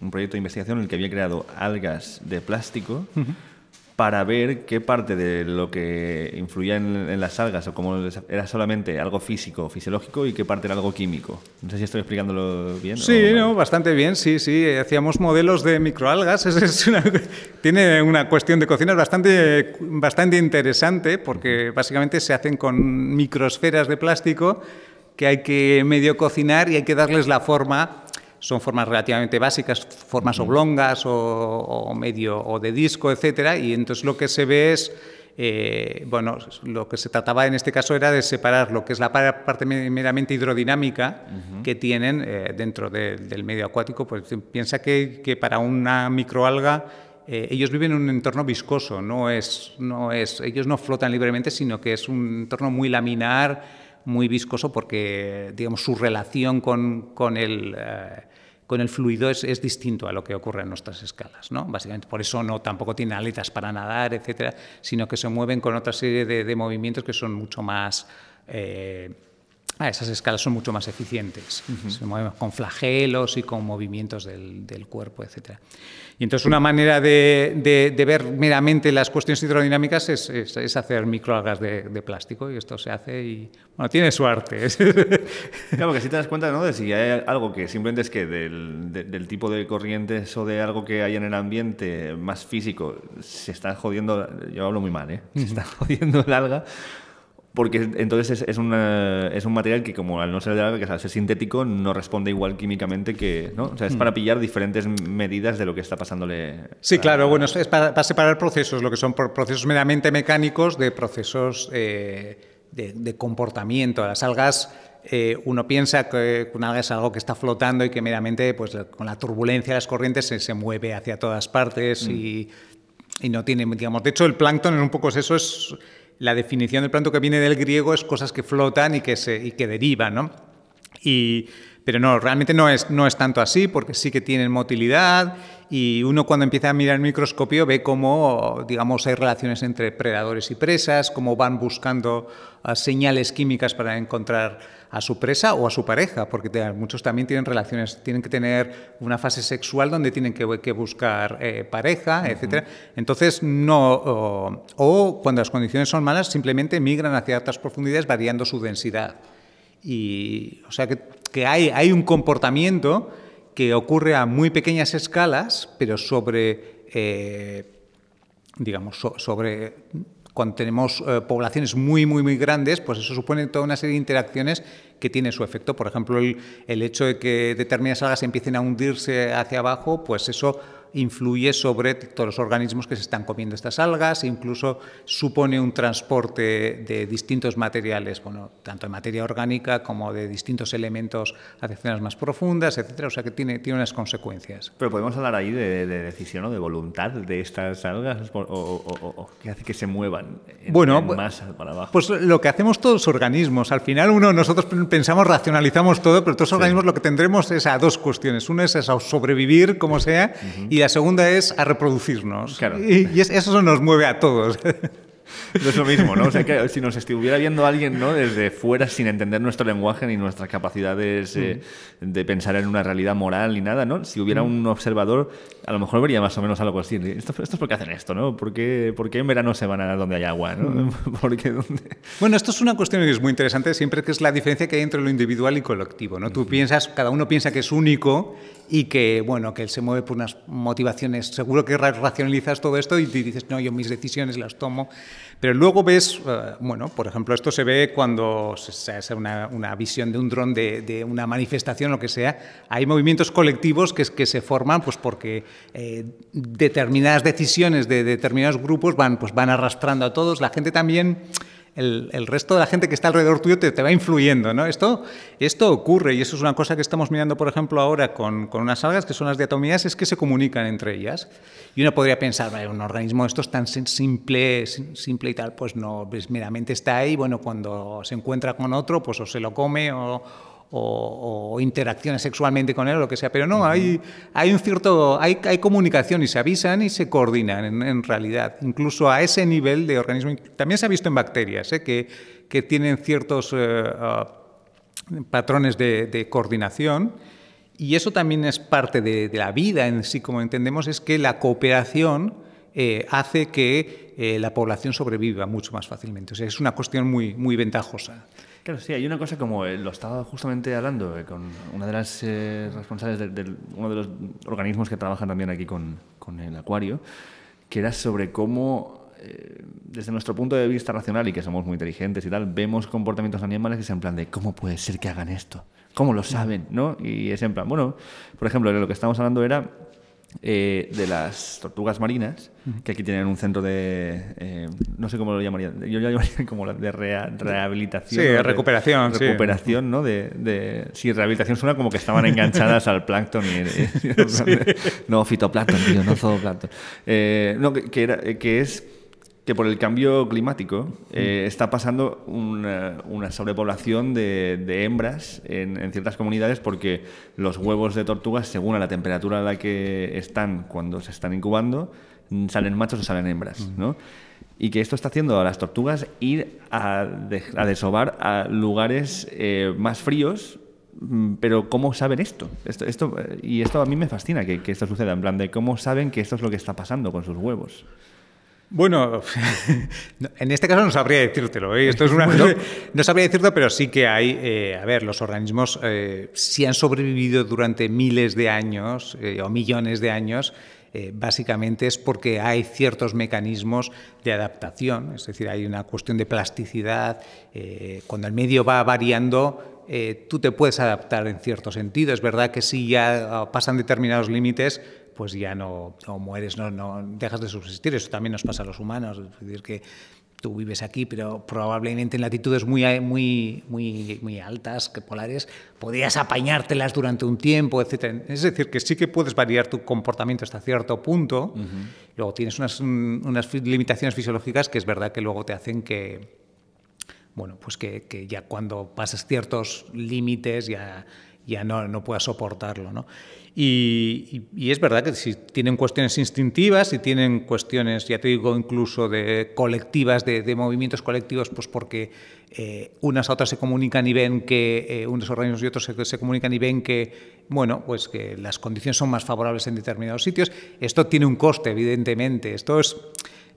proyecto de investigación en el que había creado algas de plástico para ver qué parte de lo que influía en, las algas o cómo era solamente algo físico, fisiológico y qué parte era algo químico. No sé si estoy explicándolo bien. Sí, bastante bien, sí, sí. Hacíamos modelos de microalgas. Es, una, tiene una cuestión de cocina bastante, bastante interesante porque básicamente se hacen con microsferas de plástico que hay que medio cocinar y hay que darles la forma son formas relativamente básicas, formas oblongas o, medio o de disco, etcétera, y entonces lo que se ve es eh, bueno, lo que se trataba en este caso era de separar lo que es la parte meramente hidrodinámica que tienen eh, dentro del medio acuático. Pues piensa que, para una microalga eh, ellos viven en un entorno viscoso, no es, no es, ellos no flotan libremente, sino que es un entorno muy laminar, muy viscoso, porque digamos su relación con el con el fluido es, distinto a lo que ocurre en nuestras escalas, ¿no? Básicamente por eso no tampoco tiene aletas para nadar, etcétera, sino que se mueven con otra serie de, movimientos que son mucho más eh, ah, esas escalas son mucho más eficientes. Se mueven con flagelos y con movimientos del, del cuerpo, etcétera. Y entonces una manera de, de, ver meramente las cuestiones hidrodinámicas es, es, hacer microalgas de, plástico y esto se hace y, bueno, tiene su arte. claro, porque si te das cuenta, ¿no? De si hay algo que simplemente es que del, del tipo de corrientes o de algo que hay en el ambiente más físico, se está jodiendo, yo hablo muy mal, ¿eh? Se está jodiendo el alga porque entonces es, es, es, un material que como al no ser de sintético no responde igual químicamente que ¿no? o sea, es hmm. para pillar diferentes medidas de lo que está pasándole sí claro bueno es para, separar procesos lo que son procesos meramente mecánicos de procesos eh, de, de, comportamiento las algas eh, uno piensa que una alga es algo que está flotando y que meramente pues, con la turbulencia de las corrientes se, se mueve hacia todas partes hmm. y, y no tiene digamos de hecho el plancton es un poco eso es la definición del planto que viene del griego es cosas que flotan y que, se, y que derivan, ¿no? pero no, realmente no es, no es tanto así, porque sí que tienen motilidad y uno cuando empieza a mirar el microscopio ve cómo, digamos, hay relaciones entre predadores y presas, cómo van buscando ah, señales químicas para encontrar a su presa o a su pareja, porque muchos también tienen relaciones, tienen que tener una fase sexual donde tienen que, buscar eh, pareja, etcétera etc. Entonces, no, o, cuando las condiciones son malas, simplemente migran hacia altas profundidades variando su densidad. Y, o sea, que, que hay, hay un comportamiento que ocurre a muy pequeñas escalas, pero sobre, eh, digamos, sobre cuando tenemos eh, poblaciones muy, muy, muy grandes, pues eso supone toda una serie de interacciones que tiene su efecto. Por ejemplo, el, el hecho de que determinadas algas empiecen a hundirse hacia abajo, pues eso influye sobre todos los organismos que se están comiendo estas algas, incluso supone un transporte de distintos materiales, bueno, tanto de materia orgánica como de distintos elementos a más profundas, etcétera, o sea que tiene, tiene unas consecuencias. Pero podemos hablar ahí de, decisión o de voluntad de estas algas o, qué que hace que se muevan más para abajo. Pues lo que hacemos todos los organismos, al final uno, nosotros pensamos, racionalizamos todo, pero todos los organismos lo que tendremos es a dos cuestiones. Una es a sobrevivir como sea la segunda es a reproducirnos. y eso nos mueve a todos. No es lo mismo, ¿no? O sea, que si nos estuviera viendo alguien desde fuera sin entender nuestro lenguaje ni nuestras capacidades eh, mm. de pensar en una realidad moral ni nada, ¿no? Si hubiera un mm. observador, a lo mejor vería más o menos algo así. Esto, esto es porque hacen esto, ¿no? ¿Por qué, en verano se van a donde hay agua? ¿no? Mm. ¿dónde? Bueno, esto es una cuestión que es muy interesante siempre, que es la diferencia que hay entre lo individual y colectivo, ¿no? Tú piensas, cada uno piensa que es único y que, bueno, que él se mueve por unas motivaciones. Seguro que racionalizas todo esto y te dices, no, yo mis decisiones las tomo pero luego ves, eh, bueno, por ejemplo, esto se ve cuando se hace una, visión de un dron de, una manifestación lo que sea. Hay movimientos colectivos que, se forman pues porque eh, determinadas decisiones de determinados grupos van, pues van arrastrando a todos. La gente también el, el, resto de la gente que está alrededor tuyo te, te, va influyendo, ¿no? Esto, esto ocurre y eso es una cosa que estamos mirando, por ejemplo, ahora con, con unas algas que son las diatomías, es que se comunican entre ellas. Y uno podría pensar, un organismo esto es tan simple, simple y tal, pues no, pues meramente está ahí, bueno, cuando se encuentra con otro, pues o se lo come o o, interacciones sexualmente con él o lo que sea, pero no, hay, un cierto, hay, comunicación y se avisan y se coordinan en, realidad, incluso a ese nivel de organismo. También se ha visto en bacterias, ¿eh? que, tienen ciertos eh, ah, patrones de, coordinación. Y eso también es parte de, la vida en sí, como entendemos, es que la cooperación eh, hace que la población sobreviva mucho más fácilmente. O sea, es una cuestión muy, muy ventajosa. Claro, sí, hay una cosa como eh, lo estaba justamente hablando eh, con una de las eh, responsables de, uno de los organismos que trabajan también aquí con, el acuario, que era sobre cómo, desde nuestro punto de vista racional y que somos muy inteligentes y tal, vemos comportamientos animales que se en plan de cómo puede ser que hagan esto, cómo lo saben, ¿no? Y es en plan, bueno, por ejemplo, lo que estábamos hablando era eh, de las tortugas marinas, que aquí tienen un centro de, eh, no sé cómo lo llamaría, yo lo llamaría como de rehabilitación. de, recuperación. Recuperación, ¿no? De, si sí, rehabilitación suena como que estaban enganchadas al plancton. No, fitoplancton, tío, no zooplancton. Eh, no, que, era, que es por el cambio climático mm. eh, está pasando una, sobrepoblación de, hembras en, ciertas comunidades porque los huevos de tortugas, según a la temperatura a la que están cuando se están incubando, mm, salen machos o salen hembras, mm. ¿no? Y que esto está haciendo a las tortugas ir a, a desovar a lugares eh, más fríos pero ¿cómo saben esto? esto? esto, eh, Y esto a mí me fascina que, que, esto suceda, en plan de cómo saben que esto es lo que está pasando con sus huevos. Bueno, en este caso no sabría decírtelo. ¿eh? Esto es una... No sabría decírtelo, pero sí que hay. Eh, a ver, los organismos, eh, si han sobrevivido durante miles de años o millones de años, básicamente es porque hay ciertos mecanismos de adaptación. Es decir, hay una cuestión de plasticidad. cuando el medio va variando, tú te puedes adaptar en cierto sentido. Es verdad que si ya ah, pasan determinados límites, pues ya no, mueres, no, no dejas de subsistir. Eso también nos pasa a los humanos, es decir, que tú vives aquí, pero probablemente en latitudes muy, muy, muy, muy altas, que polares, podrías apañártelas durante un tiempo, etc. Es decir, que sí que puedes variar tu comportamiento hasta cierto punto. Luego tienes unas, unas, limitaciones fisiológicas que es verdad que luego te hacen que, bueno, pues que, que ya cuando pasas ciertos límites ya, ya no, no puedas soportarlo, ¿no? Y, es verdad que si tienen cuestiones instintivas, si tienen cuestiones, ya te digo, incluso de colectivas, de, movimientos colectivos, pues porque eh, unas a otras se comunican y ven que eh, unos organismos y otros se, se, comunican y ven que, bueno, pues que las condiciones son más favorables en determinados sitios. Esto tiene un coste, evidentemente. Esto es,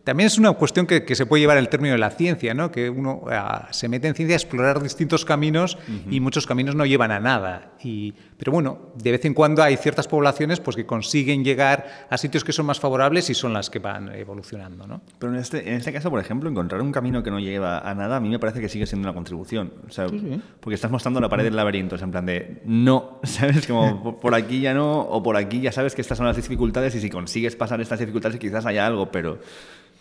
también es una cuestión que, se puede llevar el término de la ciencia, ¿no? que uno eh, se mete en ciencia a explorar distintos caminos y muchos caminos no llevan a nada. Y, pero bueno, de vez en cuando hay ciertas poblaciones pues, que consiguen llegar a sitios que son más favorables y son las que van evolucionando. ¿no? Pero en este, en este caso, por ejemplo, encontrar un camino que no lleva a nada, a mí me parece que sigue siendo una contribución. O sea, Porque estás mostrando la pared del laberinto, o en plan de no, ¿sabes? Como por aquí ya no, o por aquí ya sabes que estas son las dificultades y si consigues pasar estas dificultades quizás haya algo, pero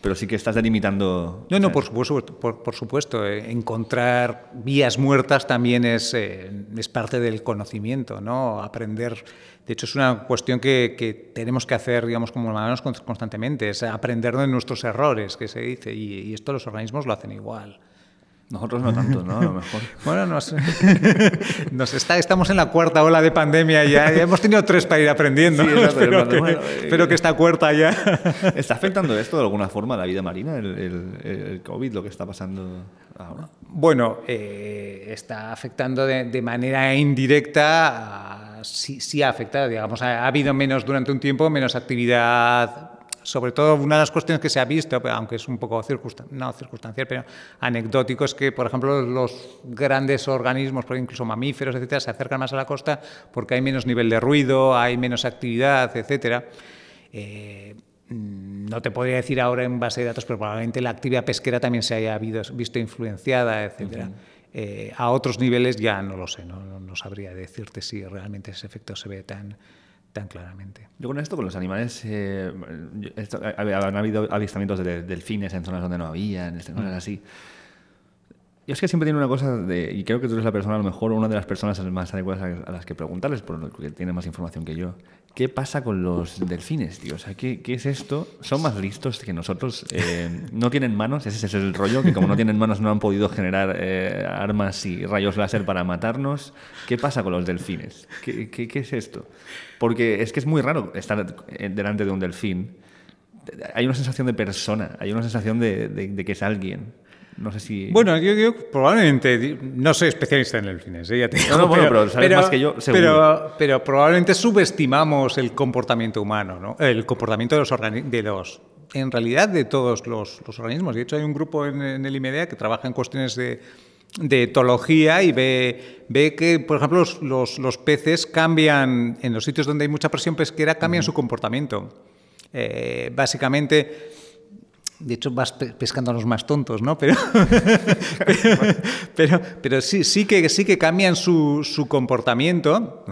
pero sí que estás delimitando. No, no, por supuesto, por, supuesto. Eh, encontrar vías muertas también eh, es, parte del conocimiento, ¿no? Aprender. De hecho, es una cuestión que, tenemos que hacer, digamos, como humanos constantemente, es aprender de nuestros errores, que se dice, y esto los organismos lo hacen igual. Nosotros no tanto, ¿no? A lo mejor. Bueno, nos, nos está, estamos en la cuarta ola de pandemia ya. ya hemos tenido tres para ir aprendiendo. Sí, pero, que, esta cuarta ya. ¿Está afectando esto de alguna forma a la vida marina, el, el, COVID, lo que está pasando ahora? Bueno, eh, está afectando de, manera indirecta, sí, ha afectado, digamos, ha habido menos durante un tiempo, menos actividad sobre todo una de las cuestiones que se ha visto, aunque es un poco circunstancial, pero anecdótico, es que, por ejemplo, los grandes organismos, incluso mamíferos, etcétera, se acercan más a la costa porque hay menos nivel de ruido, hay menos actividad, etcétera. Eh, mm, no te podría decir ahora en base de datos, pero probablemente la actividad pesquera también se haya visto influenciada, etcétera. Eh, a otros niveles ya no lo sé, no, no sabría decirte si realmente ese efecto se ve tan, tan claramente. Yo con esto, con los animales, eh, han habido avistamientos de, delfines en zonas donde no había, en zonas mm. así. Yo es que siempre tiene una cosa, de, y creo que tú eres la persona, a lo mejor una de las personas más adecuadas a, las que preguntarles, porque tiene más información que yo. ¿Qué pasa con los delfines, tío? O sea, ¿qué, qué es esto? ¿Son más listos que nosotros? Eh, ¿No tienen manos? Ese es el rollo, que como no tienen manos no han podido generar eh, armas y rayos láser para matarnos. ¿Qué pasa con los delfines? ¿Qué, qué, es esto? Porque es que es muy raro estar eh, delante de un delfín. Hay una sensación de persona, hay una sensación de que es alguien. No sé si. Bueno, yo, probablemente. No soy especialista en el fines, ¿eh? pero, pero más que yo, Pero, probablemente subestimamos el comportamiento humano, ¿no? El comportamiento de los, organismos, en realidad de todos los, organismos. De hecho, hay un grupo en, el IMEDEA que trabaja en cuestiones de, etología y ve, que, por ejemplo, los, peces cambian, en los sitios donde hay mucha presión pesquera, cambian su comportamiento. Eh, básicamente, de hecho, vas pescando a los más tontos, ¿no? Pero, pero, sí, que, sí que cambian su, comportamiento.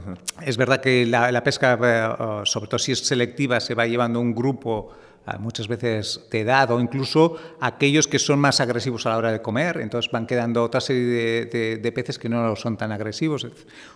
Es verdad que la, pesca, eh, sobre todo si es selectiva, se va llevando un grupo eh, muchas veces de edad o incluso aquellos que son más agresivos a la hora de comer, entonces van quedando otra serie de, peces que no son tan agresivos. O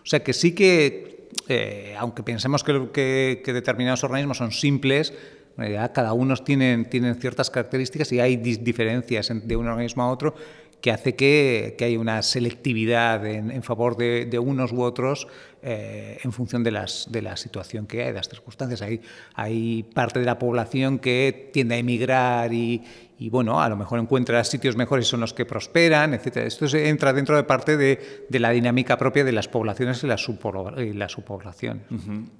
sea que sí que, eh, aunque pensemos que, que determinados organismos son simples, eh, cada uno tiene ciertas características y hay diferencias de un organismo a otro que hace que, que haya una selectividad en, favor de, unos u otros eh, en función de, las, de la situación que hay, de las circunstancias. Hay, hay parte de la población que tiende a emigrar y, bueno, a lo mejor encuentra sitios mejores son los que prosperan, etc. Esto entra dentro de parte de, la dinámica propia de las poblaciones y la, la subpoblación.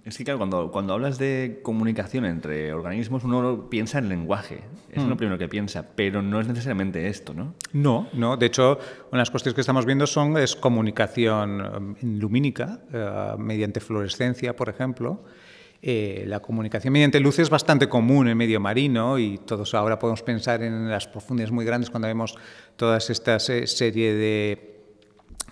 Es que claro, cuando, cuando hablas de comunicación entre organismos, uno piensa en lenguaje, es lo mm. primero que piensa, pero no es necesariamente esto, ¿no? No, no. De hecho, una de las cuestiones que estamos viendo son es comunicación eh, lumínica, eh, mediante fluorescencia, por ejemplo. Eh, la comunicación mediante luz es bastante común en medio marino y todos ahora podemos pensar en las profundidades muy grandes cuando vemos todas esta eh, serie de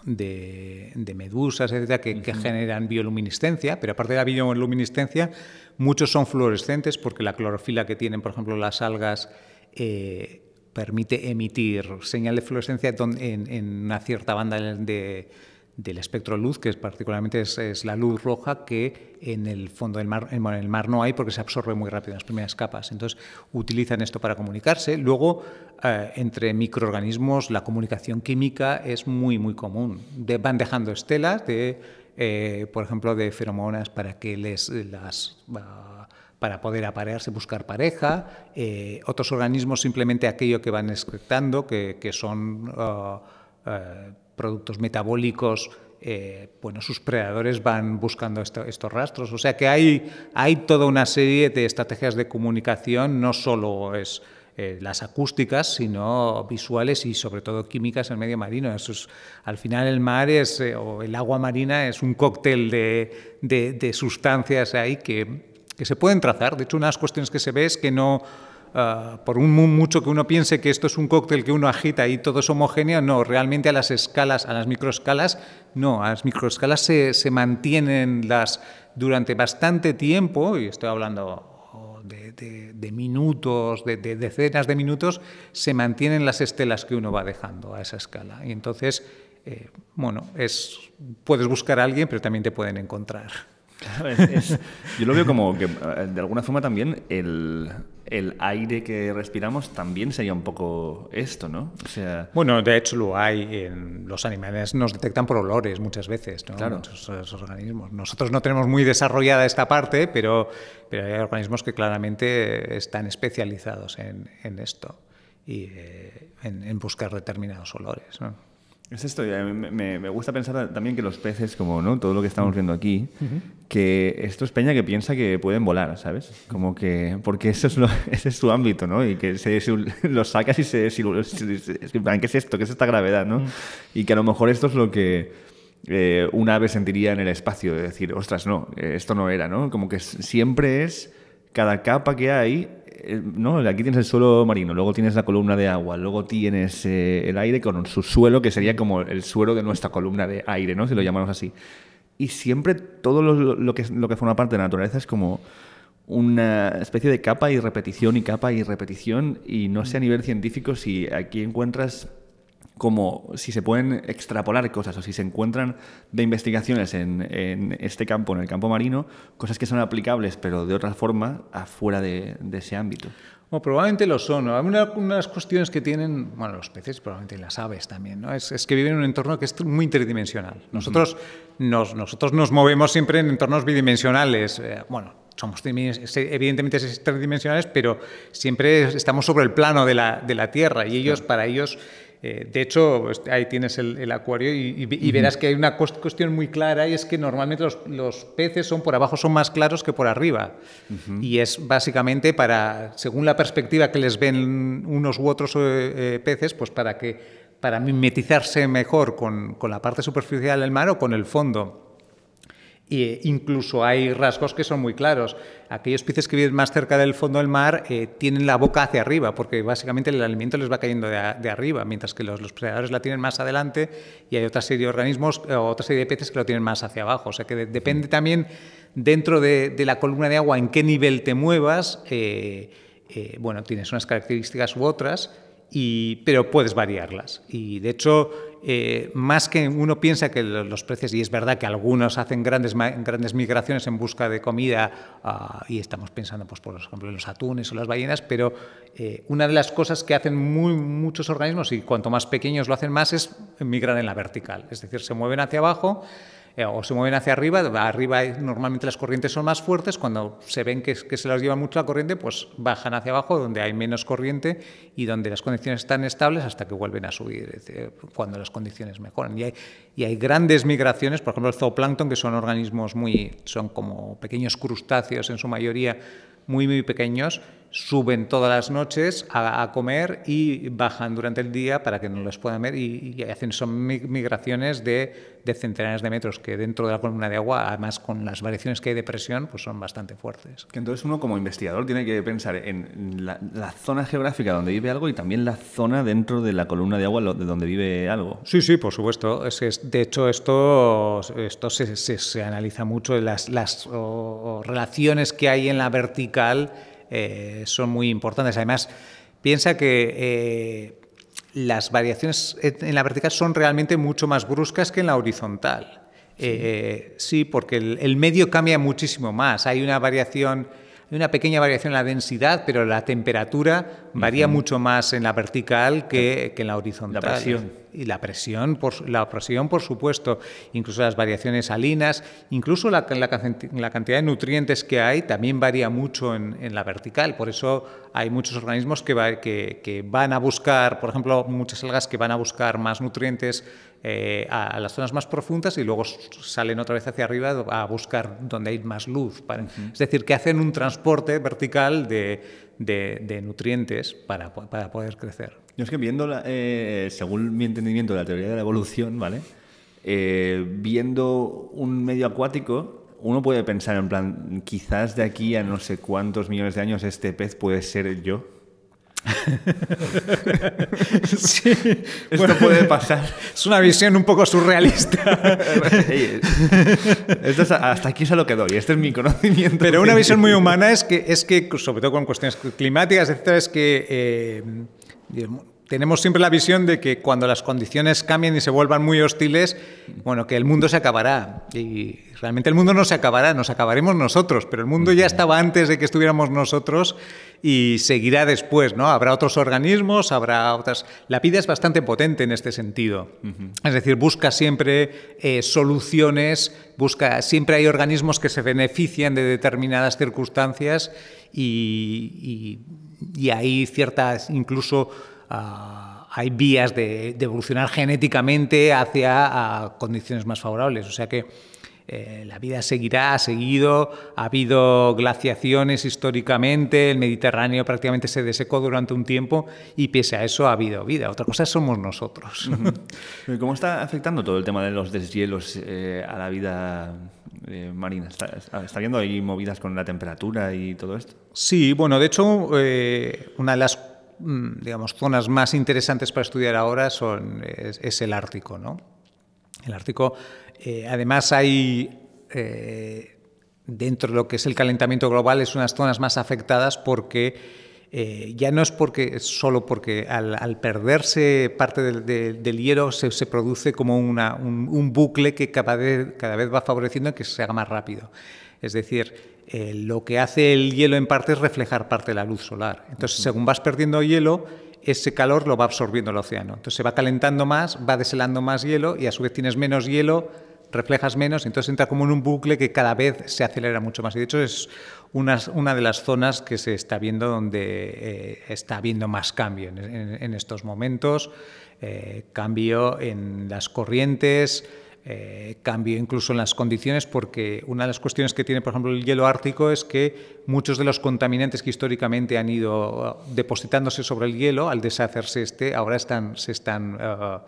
de, medusas, etcétera, que, generan bioluminiscencia, pero aparte de la bioluminiscencia, muchos son fluorescentes porque la clorofila que tienen, por ejemplo, las algas eh, permite emitir señal de fluorescencia en, en, una cierta banda de, del espectro luz, que es particularmente es, la luz roja que en el fondo del mar, en el mar no hay porque se absorbe muy rápido en las primeras capas. Entonces utilizan esto para comunicarse. Luego, eh, entre microorganismos, la comunicación química es muy, muy común. van dejando estelas, de, eh, por ejemplo, de feromonas para que les las... Ah, para poder aparearse, buscar pareja, eh, otros organismos simplemente aquello que van excretando, que, son ah, productos metabólicos, eh, bueno, sus predadores van buscando estos rastros. O sea que hay, hay toda una serie de estrategias de comunicación, no solo es... Eh, las acústicas, sino visuales y sobre todo químicas en medio marino. Eso es, al final el mar es, eh, o el agua marina es un cóctel de, sustancias ahí que, se pueden trazar. De hecho, unas cuestiones que se ve es que no, Ah, por un, mucho que uno piense que esto es un cóctel que uno agita y todo es homogéneo, no, realmente a las escalas, a las microescalas, no, a las microescalas se, se mantienen las durante bastante tiempo, y estoy hablando oh, de, minutos, de, decenas de minutos, se mantienen las estelas que uno va dejando a esa escala. Y entonces, eh, bueno, es, puedes buscar a alguien, pero también te pueden encontrar. yo lo veo como que eh, de alguna forma también el, el aire que respiramos también sería un poco esto, ¿no? O sea... Bueno, de hecho lo hay. En los animales nos detectan por olores muchas veces, ¿no? Claro. Eh, esos organismos. Nosotros no tenemos muy desarrollada esta parte, pero, pero hay organismos que claramente están especializados en, en esto y eh, en, en, buscar determinados olores. ¿no? Es esto, me, gusta pensar también que los peces, como ¿no? todo lo que estamos viendo aquí, que esto es peña que piensa que pueden volar, ¿sabes? Como que, porque eso es ese es su ámbito, ¿no? Y que se, los sacas y se, se, ¿Qué es esto? ¿Qué es esta gravedad, mm. Y que a lo mejor esto es lo que... Eh, un ave sentiría en el espacio, de decir, ostras, no, eh, esto no era, ¿no? Como que siempre es, cada capa que hay eh, ¿no? Aquí tienes el suelo marino, luego tienes la columna de agua, luego tienes eh, el aire con su suelo, que sería como el suelo de nuestra columna de aire, ¿no? Si lo llamamos así. Y siempre todo lo, que, lo que forma parte de la naturaleza es como una especie de capa y repetición y capa y repetición y no sé a nivel científico si aquí encuentras como si se pueden extrapolar cosas o si se encuentran de investigaciones en, este campo, en el campo marino, cosas que son aplicables, pero de otra forma, afuera de, ese ámbito. probablemente lo son. Hay unas cuestiones que tienen, bueno, los peces, probablemente las aves también, ¿no? es, que viven en un entorno que es muy interdimensional. Nosotros, nos, nosotros nos movemos siempre en entornos bidimensionales. Eh, bueno, somos evidentemente tridimensionales, pero siempre estamos sobre el plano de la, de la Tierra y ellos, para ellos, eh, de hecho, pues, ahí tienes el, acuario y, verás que hay una cuestión muy clara y es que normalmente los, peces son por abajo son más claros que por arriba. Y es básicamente para, según la perspectiva que les ven unos u otros eh, eh, peces, pues para que para mimetizarse mejor con, la parte superficial del mar o con el fondo incluso hay rasgos que son muy claros. Aquellos peces que viven más cerca del fondo del mar eh, tienen la boca hacia arriba, porque básicamente el alimento les va cayendo de, arriba, mientras que los, predadores la tienen más adelante y hay otra serie de organismos, eh, otra serie de peces que lo tienen más hacia abajo. O sea que depende también dentro de, la columna de agua en qué nivel te muevas. Eh, bueno, tienes unas características u otras, y, pero puedes variarlas. Y de hecho, eh, más que uno piensa que los precios, y es verdad que algunos hacen grandes, grandes migraciones en busca de comida, ah, y estamos pensando, pues, por ejemplo, en los atunes o las ballenas, pero eh, una de las cosas que hacen muy, muchos organismos, y cuanto más pequeños lo hacen más, es migrar en la vertical, es decir, se mueven hacia abajo eh, o se mueven hacia arriba, arriba normalmente las corrientes son más fuertes, cuando se ven que, se las lleva mucho la corriente, pues bajan hacia abajo donde hay menos corriente y donde las condiciones están estables hasta que vuelven a subir, cuando las condiciones mejoran. Y hay, y hay grandes migraciones, por ejemplo el zooplancton, que son organismos muy, son como pequeños crustáceos en su mayoría, muy, muy pequeños, suben todas las noches a, comer y bajan durante el día para que no los puedan ver y, hacen son migraciones de, centenares de metros que dentro de la columna de agua, además con las variaciones que hay de presión, pues son bastante fuertes. Entonces uno como investigador tiene que pensar en la, zona geográfica donde vive algo y también la zona dentro de la columna de agua de donde vive algo. Sí, sí, por supuesto. Es, de hecho esto, esto se, analiza mucho, las, las relaciones que hay en la vertical eh, son muy importantes. Además, piensa que eh, las variaciones en la vertical son realmente mucho más bruscas que en la horizontal. Sí, eh, porque el, medio cambia muchísimo más. Hay una variación hay una pequeña variación en la densidad, pero la temperatura varía mucho más en la vertical que, en la horizontal. presión. Y la presión, por, la presión, por supuesto, incluso las variaciones salinas, incluso la, cantidad de nutrientes que hay también varía mucho en, la vertical. Por eso hay muchos organismos que, que, que van a buscar, por ejemplo, muchas algas que van a buscar más nutrientes eh, a, las zonas más profundas y luego salen otra vez hacia arriba a buscar donde hay más luz. Es decir, que hacen un transporte vertical de, nutrientes para, poder crecer. Yo es que viendo, eh, según mi entendimiento de la teoría de la evolución, ¿vale? Eh, viendo un medio acuático, uno puede pensar en plan, quizás de aquí a no sé cuántos millones de años este pez puede ser yo. bueno, puede pasar. Es una visión un poco surrealista. hasta aquí se lo que doy. Este es mi conocimiento. Pero una visión muy humana es que, es que sobre todo con cuestiones climáticas, etc es que eh, tenemos siempre la visión de que cuando las condiciones cambien y se vuelvan muy hostiles, bueno, que el mundo se acabará. Y realmente el mundo no se acabará, nos acabaremos nosotros, pero el mundo ya estaba antes de que estuviéramos nosotros y seguirá después, ¿no? Habrá otros organismos, habrá otras... La vida es bastante potente en este sentido. Es decir, busca siempre eh, soluciones, busca... Siempre hay organismos que se benefician de determinadas circunstancias y, y, hay ciertas, incluso... Ah, hay vías de, evolucionar genéticamente hacia ah, condiciones más favorables. O sea que eh, la vida seguirá, ha seguido, ha habido glaciaciones históricamente, el Mediterráneo prácticamente se desecó durante un tiempo y pese a eso ha habido vida. Otra cosa somos nosotros. ¿Cómo está afectando todo el tema de los deshielos eh, a la vida eh, marina? ¿Está, viendo ahí movidas con la temperatura y todo esto? Sí, bueno, de hecho, una de las mm, digamos, zonas más interesantes para estudiar ahora son, es, es el Ártico, ¿no? El Ártico eh, además hay, eh, dentro de lo que es el calentamiento global, es unas zonas más afectadas porque eh, ya no es porque solo porque al, perderse parte del hielo se, produce como un, bucle que cada vez, cada vez va favoreciendo que se haga más rápido. Es decir, lo que hace el hielo en parte es reflejar parte de la luz solar. Entonces, según vas perdiendo hielo, ese calor lo va absorbiendo el océano. Entonces se va calentando más, va deshelando más hielo y a su vez tienes menos hielo reflejas menos, entonces entra como en un bucle que cada vez se acelera mucho más. Y de hecho es una, una de las zonas que se está viendo donde eh, está habiendo más cambio en, estos momentos, eh, cambio en las corrientes. Eh, cambio incluso en las condiciones, porque una de las cuestiones que tiene, por ejemplo, el hielo ártico es que muchos de los contaminantes que históricamente han ido uh, depositándose sobre el hielo, al deshacerse este, ahora están, se, están, uh,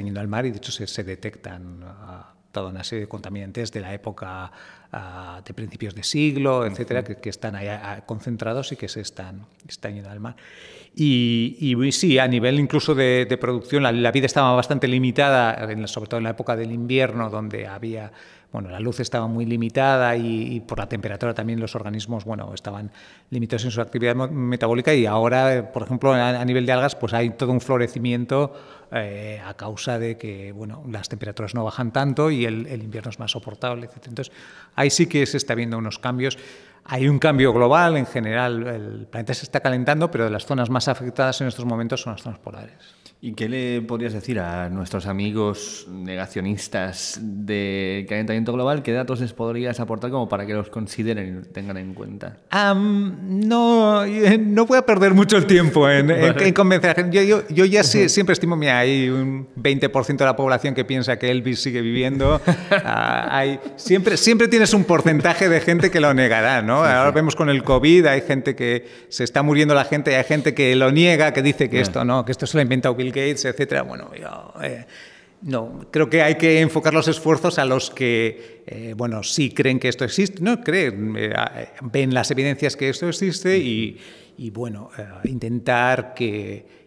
yendo al mar y de hecho se, detectan. Uh, toda una serie de contaminantes de la época ah, de principios de siglo, etcétera, que, están ahí ah, concentrados y que se están, están yendo al mar. Y, sí, a nivel incluso de, producción, la, vida estaba bastante limitada, sobre todo en la época del invierno, donde había bueno, la luz estaba muy limitada y, por la temperatura también los organismos, bueno, estaban limitados en su actividad metabólica y ahora, por ejemplo, a, nivel de algas, pues hay todo un florecimiento eh, a causa de que, bueno, las temperaturas no bajan tanto y el, invierno es más soportable, etc. Entonces, ahí sí que se está viendo unos cambios. Hay un cambio global, en general el planeta se está calentando, pero de las zonas más afectadas en estos momentos son las zonas polares. ¿Y qué le podrías decir a nuestros amigos negacionistas del calentamiento global? ¿Qué datos les podrías aportar como para que los consideren y tengan en cuenta? no, eh, no voy a perder mucho el tiempo en, convencer a gente. Yo, ya siempre estimo, mira, hay un 20% de la población que piensa que Elvis sigue viviendo. Ah, hay, siempre, siempre tienes un porcentaje de gente que lo negará, ¿no? Ahora vemos con el COVID, hay gente que se está muriendo la gente, hay gente que lo niega, que dice que esto no, que esto se lo inventado Bill Gates, etcétera, bueno, yo, eh, no, creo que hay que enfocar los esfuerzos a los que, eh, bueno, sí creen que esto existe, no creen, eh, ven las evidencias que esto existe y, bueno, intentar que,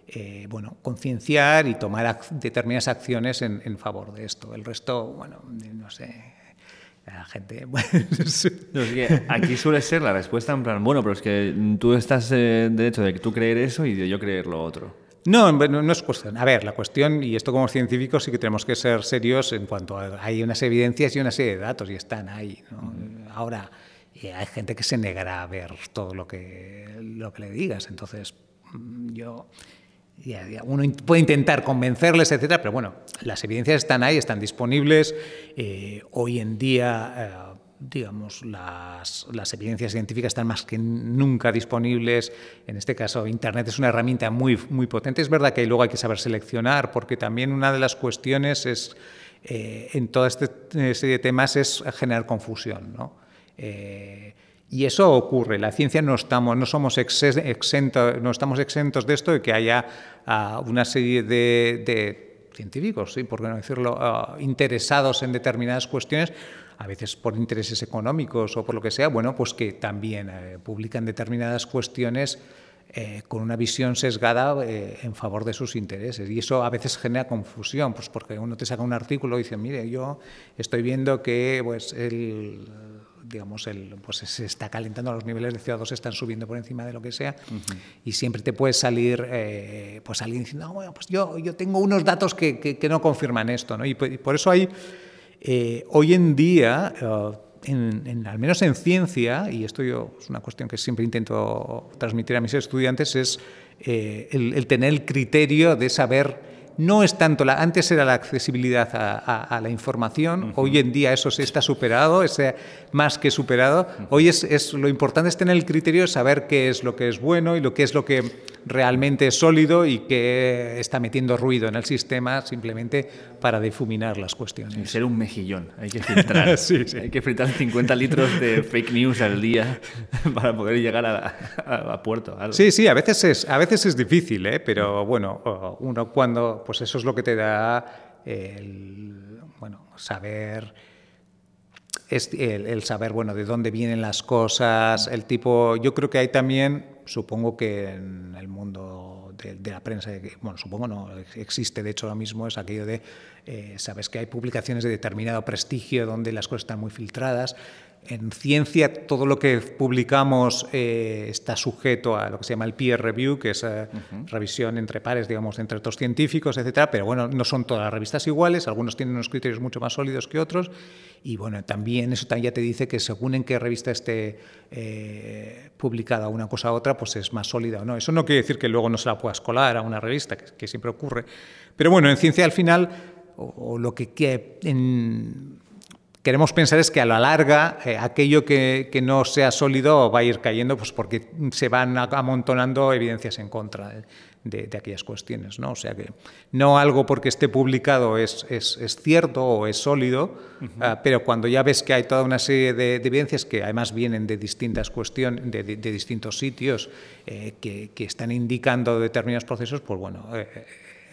bueno, concienciar y tomar determinadas acciones en, favor de esto. El resto, bueno, no sé. La gente. aquí suele ser la respuesta en plan, bueno, pero es que tú estás de hecho, de que tú creer eso y de yo creer lo otro. No, no es cuestión. A ver, la cuestión, y esto como científicos sí que tenemos que ser serios en cuanto a, hay unas evidencias y una serie de datos y están ahí. Ahora, eh, hay gente que se negará a ver todo lo que, lo que le digas. Entonces, mm, yo uno puede intentar convencerles, etcétera, pero bueno, las evidencias están ahí, están disponibles. Eh, hoy en día eh, digamos, las, las, evidencias científicas están más que nunca disponibles. En este caso, Internet es una herramienta muy, muy potente. Es verdad que luego hay que saber seleccionar, porque también una de las cuestiones es, eh, en toda esta este serie de temas es generar confusión. ¿no? Eh, y eso ocurre. La ciencia no estamos, no somos exentos, no estamos exentos de esto de que haya ah, una serie de, científicos, por qué no decirlo, ah, interesados en determinadas cuestiones, a veces por intereses económicos o por lo que sea, bueno, pues que también eh, publican determinadas cuestiones eh, con una visión sesgada eh, en favor de sus intereses. Y eso a veces genera confusión, pues porque uno te saca un artículo y dice, mire, yo estoy viendo que pues, el, digamos, el, pues, se está calentando, a los niveles de CO2 están subiendo por encima de lo que sea, y siempre te puedes salir pues alguien diciendo, ah, pues yo, yo tengo unos datos que, no confirman esto. ¿no? y por eso hay eh, hoy en día, eh, en, al menos en ciencia, y esto yo, es una cuestión que siempre intento transmitir a mis estudiantes, es eh, el, tener el criterio de saber no es tanto la antes era la accesibilidad a, la información hoy en día eso se está superado es más que superado hoy es, es, lo importante es tener el criterio de saber qué es lo que es bueno y lo que es lo que realmente sólido y que está metiendo ruido en el sistema simplemente para difuminar las cuestiones. Sin ser un mejillón, hay que filtrar. Hay que 50 litros de fake news al día para poder llegar a, puerto. Sí, sí, a veces es, a veces es difícil, ¿eh? pero bueno, uno cuando, pues eso es lo que te da el, bueno, saber... El, el, saber bueno de dónde vienen las cosas, el tipo. Yo creo que hay también supongo que en el mundo de, la prensa, bueno, supongo no, existe de hecho ahora mismo, es aquello de, eh, sabes que hay publicaciones de determinado prestigio donde las cosas están muy filtradas en ciencia todo lo que publicamos eh, está sujeto a lo que se llama el peer review, que es eh, revisión entre pares, digamos, entre otros científicos, etcétera. Pero bueno, no son todas las revistas iguales, algunos tienen unos criterios mucho más sólidos que otros. Y bueno, también eso ya te dice que según en qué revista esté eh, publicada una cosa u otra, pues es más sólida o no. Eso no quiere decir que luego no se la puedas colar a una revista, que, siempre ocurre. Pero bueno, en ciencia al final, o, lo que, que en, queremos pensar es que a la larga eh, aquello que, no sea sólido va a ir cayendo pues porque se van amontonando evidencias en contra de, aquellas cuestiones. ¿no? O sea que no algo porque esté publicado es, es, cierto o es sólido, ah, pero cuando ya ves que hay toda una serie de, evidencias que además vienen de distintas cuestiones, de, distintos sitios eh, que, están indicando determinados procesos, pues bueno, eh,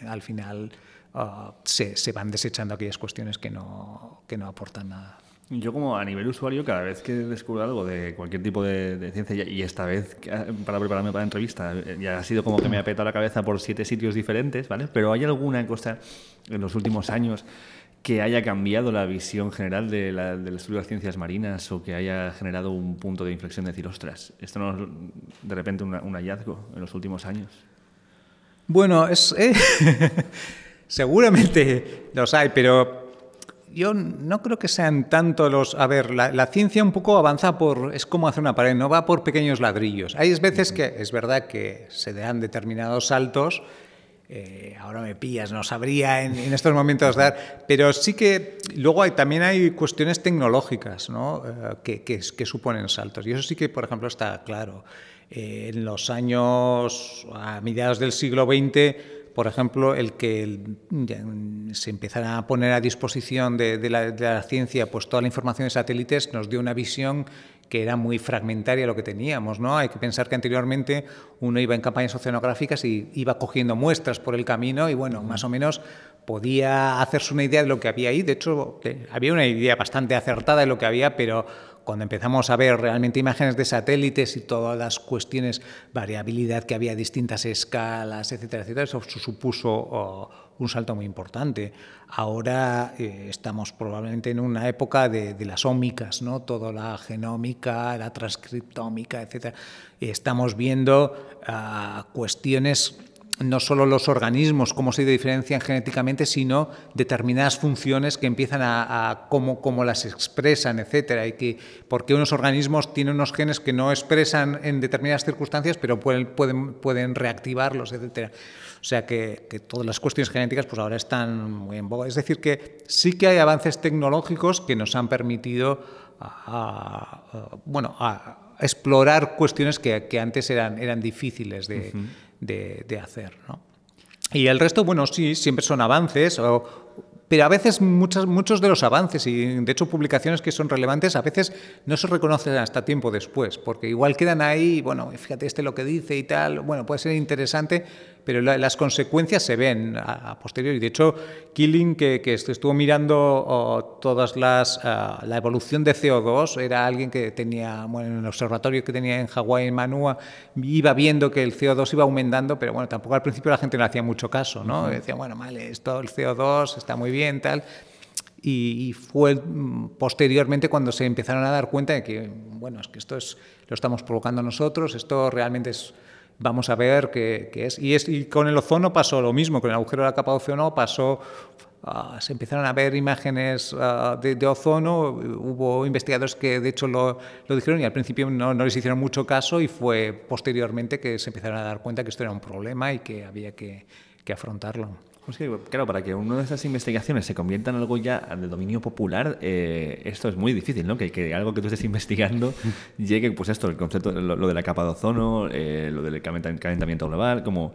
al final Ah, se, van desechando aquellas cuestiones que no, no aportan nada. Yo como a nivel usuario, cada vez que descubro algo de cualquier tipo de, ciencia, y esta vez ah, para prepararme para la entrevista, eh, ya ha sido como que me ha petado la cabeza por siete sitios diferentes, ¿vale? Pero hay alguna cosa en los últimos años que haya cambiado la visión general de la, del estudio de las ciencias marinas o que haya generado un punto de inflexión de decir, ostras, esto no es de repente un, hallazgo en los últimos años. Bueno, es... Eh, Seguramente los hay, pero yo no creo que sean tanto los... A ver, la, ciencia un poco avanza por... Es como hacer una pared, no va por pequeños ladrillos. Hay veces que es verdad que se dan determinados saltos. Eh, ahora me pillas, no sabría en, estos momentos dar, pero sí que luego hay, también hay cuestiones tecnológicas ¿no? Eh, que, que, suponen saltos. Y eso sí que, por ejemplo, está claro. Eh, en los años, a mediados del siglo XX, por ejemplo, el que se empezara a poner a disposición de, la, ciencia pues toda la información de satélites nos dio una visión que era muy fragmentaria lo que teníamos, ¿no? Hay que pensar que anteriormente uno iba en campañas oceanográficas y iba cogiendo muestras por el camino y bueno, más o menos podía hacerse una idea de lo que había ahí. De hecho, había una idea bastante acertada de lo que había, pero cuando empezamos a ver realmente imágenes de satélites y todas las cuestiones, variabilidad que había, distintas escalas, etcétera, etcétera, eso supuso oh, un salto muy importante. Ahora eh, estamos probablemente en una época de, las ómicas, ¿no? Toda la genómica, la transcriptómica, etcétera. Estamos viendo ah, cuestiones no solo los organismos, cómo se diferencian genéticamente, sino determinadas funciones que empiezan a, cómo, las expresan, etcétera, y que porque unos organismos tienen unos genes que no expresan en determinadas circunstancias, pero pueden, pueden, reactivarlos, etcétera. O sea que, todas las cuestiones genéticas pues ahora están muy en boga. Es decir, que sí que hay avances tecnológicos que nos han permitido bueno, a explorar cuestiones que, antes eran, eran difíciles de, de, hacer. Y el resto, bueno, sí, siempre son avances, pero a veces muchos de los avances y de hecho publicaciones que son relevantes a veces no se reconocen hasta tiempo después, porque igual quedan ahí, bueno, fíjate este lo que dice y tal, bueno, puede ser interesante, pero las consecuencias se ven a, posteriori. De hecho, Killing, que, estuvo mirando todas las, ah, la evolución de CO2, era alguien que tenía, bueno, en el observatorio que tenía en Hawái, en Manua, iba viendo que el CO2 iba aumentando, pero bueno, tampoco al principio la gente no hacía mucho caso, ¿no? Decía, bueno, vale, esto, el CO2 está muy bien, tal, y, fue mm, posteriormente cuando se empezaron a dar cuenta de que, bueno, es que esto es, lo estamos provocando nosotros, esto realmente es vamos a ver qué, es. Y, es. con el ozono pasó lo mismo, con el agujero de la capa de ozono pasó ah, se empezaron a ver imágenes ah, de, ozono, hubo investigadores que de hecho lo, dijeron y al principio no, les hicieron mucho caso y fue posteriormente que se empezaron a dar cuenta que esto era un problema y que había que, que afrontarlo. Pues claro, para que una de esas investigaciones se convierta en algo ya de dominio popular, eh, esto es muy difícil, ¿no? Que, algo que tú estés investigando llegue, pues esto, el concepto, lo, de la capa de ozono, eh, lo del calentamiento global, como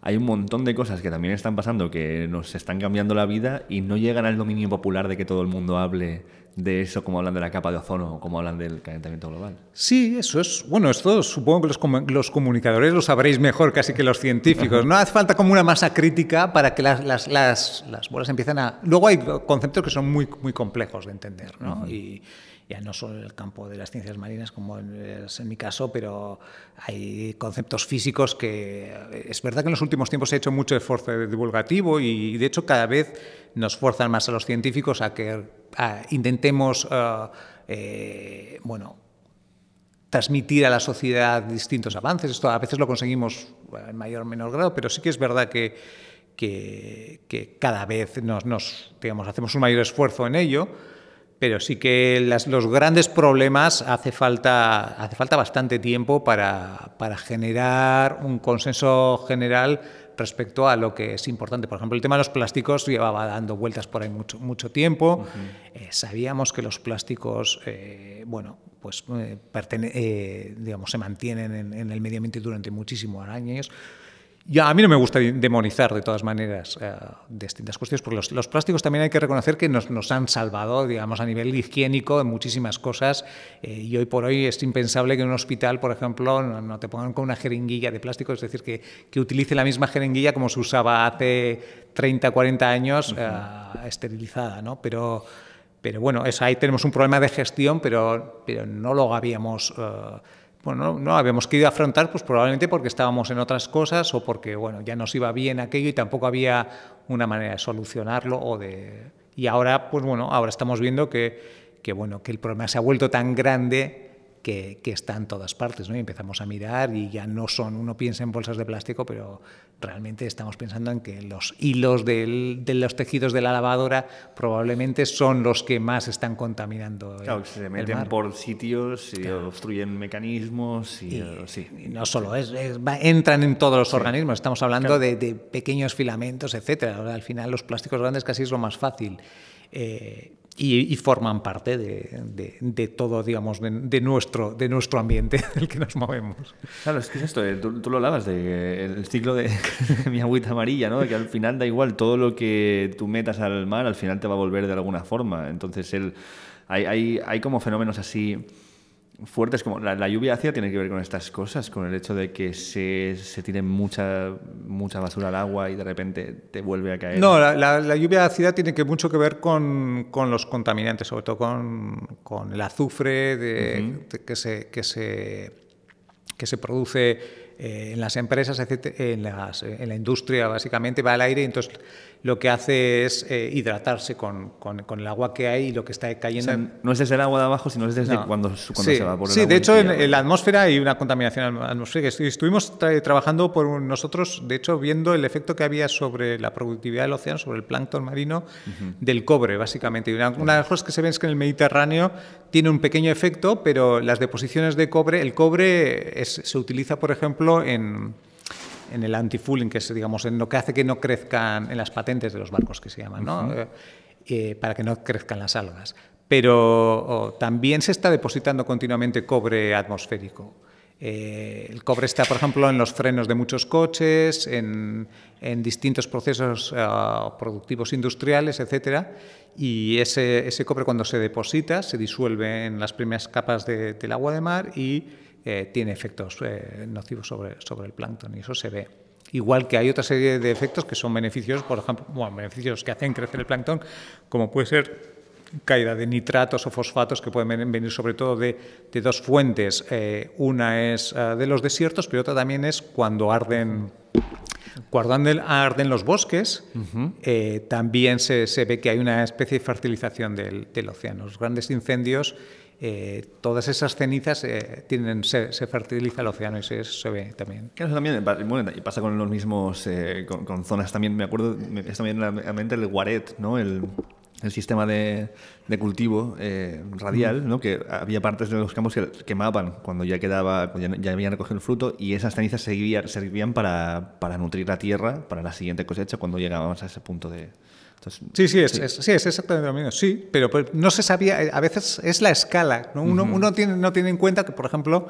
hay un montón de cosas que también están pasando, que nos están cambiando la vida y no llegan al dominio popular de que todo el mundo hable de eso, como hablan de la capa de ozono, como hablan del calentamiento global. Sí, eso es. Bueno, esto supongo que los, los comunicadores lo sabréis mejor casi que los científicos. No hace falta como una masa crítica para que las, las, las, las bolas empiecen a. Luego hay conceptos que son muy, muy complejos de entender, ¿no? Y ya no solo en el campo de las ciencias marinas, como es en mi caso, pero hay conceptos físicos que eh, es verdad que en los últimos tiempos se ha hecho mucho esfuerzo divulgativo y de hecho cada vez nos fuerzan más a los científicos a que intentemos, eh, eh, bueno, transmitir a la sociedad distintos avances. Esto a veces lo conseguimos en mayor o menor grado, pero sí que es verdad que, cada vez nos, hacemos un mayor esfuerzo en ello. Pero sí que los grandes problemas hace falta, hace falta bastante tiempo para, generar un consenso general respecto a lo que es importante. Por ejemplo, el tema de los plásticos llevaba dando vueltas por ahí mucho, mucho tiempo. Eh, sabíamos que los plásticos, eh, bueno, pues eh, se mantienen en el medio ambiente durante muchísimos años a mí no me gusta demonizar de todas maneras eh, distintas cuestiones, porque los, plásticos también hay que reconocer que nos, han salvado, digamos, a nivel higiénico en muchísimas cosas. Eh, y hoy por hoy es impensable que en un hospital, por ejemplo, no, te pongan con una jeringuilla de plástico, es decir, que, que, utilice la misma jeringuilla como se usaba hace 30, 40 años, eh, esterilizada, ¿no? Pero. Pero bueno, ahí tenemos un problema de gestión, pero, pero no lo habíamos bueno, no, habíamos querido afrontar, pues probablemente porque estábamos en otras cosas o porque, bueno, ya nos iba bien aquello y tampoco había una manera de solucionarlo o de... Y ahora, pues bueno, ahora estamos viendo que, que bueno, que el problema se ha vuelto tan grande que, están en todas partes, ¿no? empezamos a mirar y ya no son, uno piensa en bolsas de plástico, pero realmente estamos pensando en que los hilos de los tejidos de la lavadora probablemente son los que más están contaminando. El, claro, se meten por sitios obstruyen mecanismos y, eh, sí. no solo es, entran en todos los organismos, estamos hablando de, pequeños filamentos, etcétera. al final los plásticos grandes casi es lo más fácil. Eh, y, forman parte de, de, todo, digamos, de, nuestro, de nuestro ambiente en el que nos movemos. Claro, es que esto, eh, tú, lo hablabas del eh, ciclo de, mi agüita amarilla, ¿no? que al final da igual, todo lo que tú metas al mar al final te va a volver de alguna forma. Entonces, el, hay, hay, hay como fenómenos así fuertes, como la, lluvia ácida tiene que ver con estas cosas, con el hecho de que se, se tire mucha, mucha basura al agua y de repente te vuelve a caer. No, la, lluvia ácida tiene mucho que ver con, los contaminantes, sobre todo con, el azufre que, se, que, se, que se produce eh, en las empresas, en, en la industria básicamente, va al aire y entonces lo que hace es eh, hidratarse con, el agua que hay y lo que está cayendo. no es desde el agua de abajo, sino es desde cuando, se va por Sí, de hecho, en, la atmósfera hay una contaminación atmosférica. Estuvimos trabajando por nosotros, de hecho, viendo el efecto que había sobre la productividad del océano, sobre el plancton marino, del cobre, básicamente. una, de las cosas que se ven es que en el Mediterráneo tiene un pequeño efecto, pero las deposiciones de cobre, el cobre se utiliza, por ejemplo, en en el anti que es digamos, en lo que hace que no crezcan en las patentes de los barcos que se llaman, ¿no? Eh, eh, para que no crezcan las algas. Pero también se está depositando continuamente cobre atmosférico. Eh, el cobre está, por ejemplo, en los frenos de muchos coches, en, distintos procesos productivos industriales, etc. Y ese, cobre cuando se deposita se disuelve en las primeras capas del agua de mar y eh, tiene efectos eh, nocivos sobre, sobre el plancton y eso se ve. Igual que hay otra serie de efectos que son beneficios, por ejemplo, bueno, beneficios que hacen crecer el plancton, como puede ser caída de nitratos o fosfatos que pueden venir sobre todo de, de dos fuentes. Eh, una es de los desiertos, pero otra también es cuando arden, cuando arden los bosques, también se, se, ve que hay una especie de fertilización del, del océano. Los grandes incendios eh, todas esas cenizas eh, tienen, se, fertiliza el océano y se, eso se ve también. también y pasa con los mismos, eh, con, zonas también, me acuerdo, es también en la mente el guaret, ¿no? El, sistema de, cultivo radial, ¿no? que había partes de los campos que quemaban cuando ya quedaba, ya, habían recogido el fruto y esas cenizas servían, servían para, para, nutrir la tierra para la siguiente cosecha cuando llegábamos a ese punto de, sí, sí es, exactamente lo mismo. Sí, pero, no se sabía, eh, a veces es la escala. Uno, tiene, no tiene en cuenta que, por ejemplo,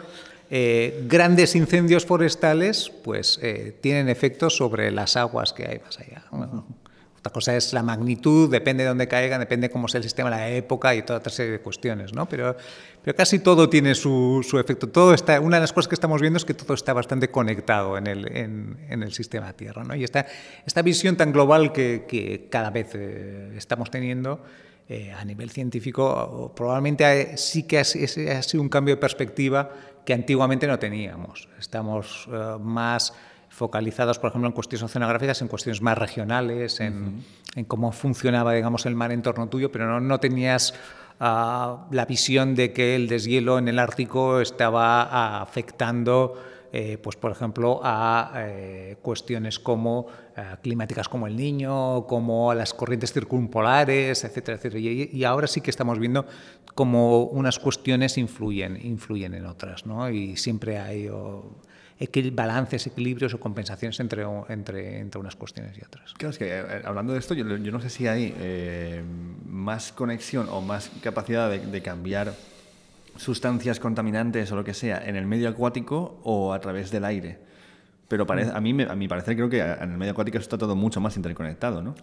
eh, grandes incendios forestales pues eh, tienen efectos sobre las aguas que hay más allá. Otra cosa es la magnitud, depende de dónde caigan, depende cómo sea el sistema, la época y toda otra serie de cuestiones, ¿no? Pero, pero casi todo tiene su, su, efecto. Todo está, una de las cosas que estamos viendo es que todo está bastante conectado en el, en, el sistema Tierra. ¿no? Y esta, esta visión tan global que, que cada vez eh, estamos teniendo eh, a nivel científico, probablemente sí que ha, ha, sido un cambio de perspectiva que antiguamente no teníamos. Estamos eh, más focalizados, por ejemplo, en cuestiones oceanográficas, en cuestiones más regionales, en, en cómo funcionaba, digamos, el mar en torno tuyo, pero no, no tenías la visión de que el deshielo en el Ártico estaba ah, afectando, eh, pues por ejemplo, a eh, cuestiones como eh, climáticas como el niño, como a las corrientes circumpolares, etcétera, etcétera. Y, ahora sí que estamos viendo cómo unas cuestiones influyen, influyen en otras, Y siempre hay balances, equilibrios o compensaciones entre, entre, entre unas cuestiones y otras. Claro, es que eh, eh, hablando de esto, yo, no sé si hay eh, más conexión o más capacidad de, cambiar sustancias contaminantes o lo que sea en el medio acuático o a través del aire. Pero mm. a, mí, a mi parecer creo que en el medio acuático está todo mucho más interconectado, ¿no?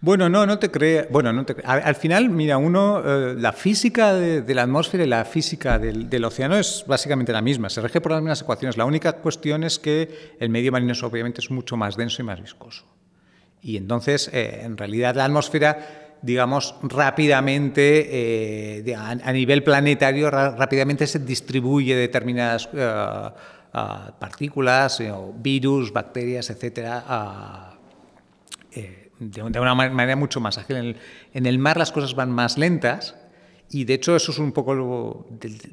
Bueno, no, no te creas. Bueno, al, final, mira, uno, eh, la física de, la atmósfera y la física del, océano es básicamente la misma. Se rige por las mismas ecuaciones. La única cuestión es que el medio marino es, obviamente es mucho más denso y más viscoso. Y entonces, eh, en realidad, la atmósfera, digamos, rápidamente, eh, a, nivel planetario, rápidamente se distribuye determinadas partículas, virus, bacterias, etcétera de, una manera mucho más ágil. En el, mar las cosas van más lentas y de hecho eso es un poco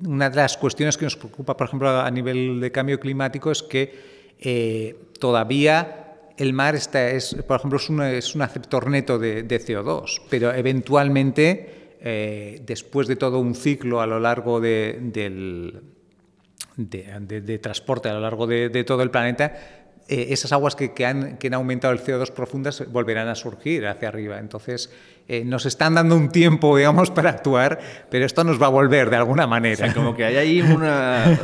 una de las cuestiones que nos preocupa, por ejemplo, a nivel de cambio climático, es que eh, todavía el mar está, es, por ejemplo, es, un, aceptor neto de, CO2, pero eventualmente, eh, después de todo un ciclo a lo largo del, de, transporte a lo largo de, todo el planeta, eh, esas aguas que, que, han, que, han, aumentado el CO2 profundas volverán a surgir hacia arriba. Entonces, eh, nos están dando un tiempo, digamos, para actuar, pero esto nos va a volver de alguna manera. O sea, como que hay ahí una,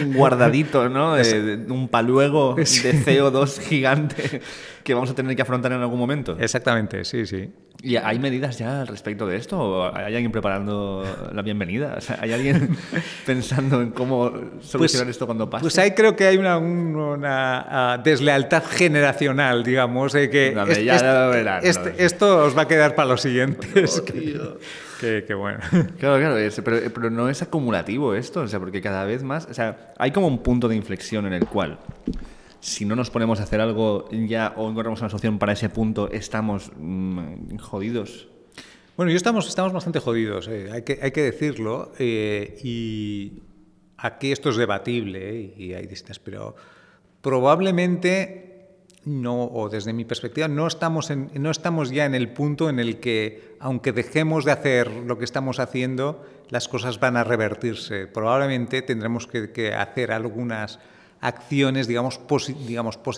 un guardadito, ¿no? De, un paluego de CO2 gigante que vamos a tener que afrontar en algún momento. Exactamente, sí, sí. ¿Y hay medidas ya al respecto de esto? ¿O ¿Hay alguien preparando la bienvenida? ¿O sea, ¿Hay alguien pensando en cómo solucionar pues esto cuando pase? Pues ahí creo que hay una, deslealtad generacional, digamos, de que ya, este, esto os va a quedar para los siguientes. bueno. Claro, claro, pero, no es acumulativo esto, o sea, porque cada vez más, o sea, hay como un punto de inflexión en el cual si no nos ponemos a hacer algo ya o encontramos una solución para ese punto, estamos mm, jodidos. Bueno, yo estamos, estamos bastante jodidos, eh, hay, que, hay, que, decirlo, eh, y aquí esto es debatible eh, y hay distintas, pero probablemente no, o desde mi perspectiva, no estamos, ya en el punto en el que, aunque dejemos de hacer lo que estamos haciendo, las cosas van a revertirse. Probablemente tendremos que, hacer algunas acciones, digamos,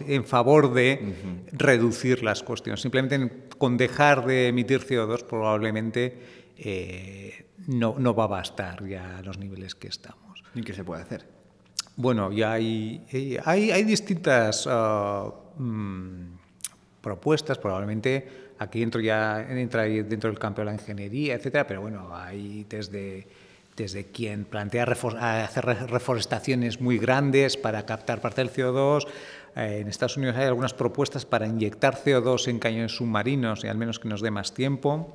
en favor de reducir las cuestiones. Simplemente con dejar de emitir CO2 probablemente eh, no, no, va a bastar ya a los niveles que estamos. ¿Y qué se puede hacer? Bueno, ya hay, eh, hay, distintas... Ah, Mm, propuestas, probablemente aquí entro ya entra dentro del campo de la ingeniería, etcétera, pero bueno, hay desde desde quien plantea hacer reforestaciones muy grandes para captar parte del CO2. Eh, en Estados Unidos hay algunas propuestas para inyectar CO2 en cañones submarinos y al menos que nos dé más tiempo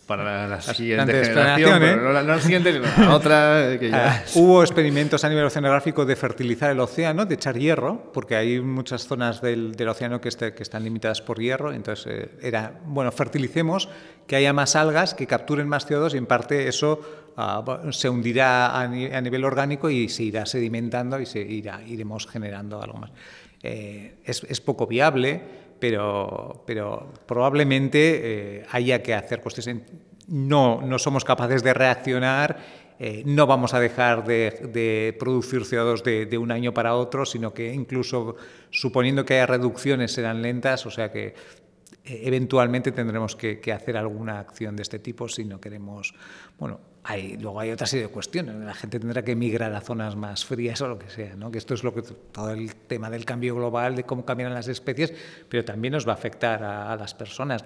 para la siguiente generación, no la, siguiente, otra. Que ya... Ah, hubo experimentos a nivel oceanográfico de fertilizar el océano, de echar hierro, porque hay muchas zonas del, océano este, que, están limitadas por hierro, entonces eh, era, bueno, fertilicemos, que haya más algas, que capturen más CO2 y en parte eso ah, se hundirá a, nivel orgánico y se irá sedimentando y se irá, iremos generando algo más. Eh, es, es poco viable pero, probablemente eh, haya que hacer cosas. No, no somos capaces de reaccionar, eh, no vamos a dejar de, producir CO2 de, un año para otro, sino que incluso suponiendo que haya reducciones serán lentas, o sea que eh, eventualmente tendremos que, que hacer alguna acción de este tipo si no queremos, bueno, luego hay otra serie de cuestiones. La gente tendrá que migrar a zonas más frías o lo que sea. Que esto es lo que, todo el tema del cambio global, de cómo cambian las especies, pero también nos va a afectar a, las personas.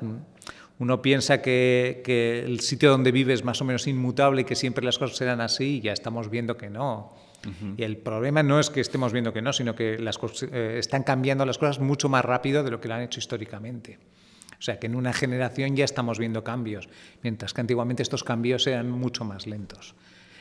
Uno piensa que, el sitio donde vive es más o menos inmutable y que siempre las cosas serán así y ya estamos viendo que no. Y el problema no es que estemos viendo que no, sino que las, eh, están cambiando las cosas mucho más rápido de lo que lo han hecho históricamente. O sea que en una generación ya estamos viendo cambios, mientras que antiguamente estos cambios eran mucho más lentos.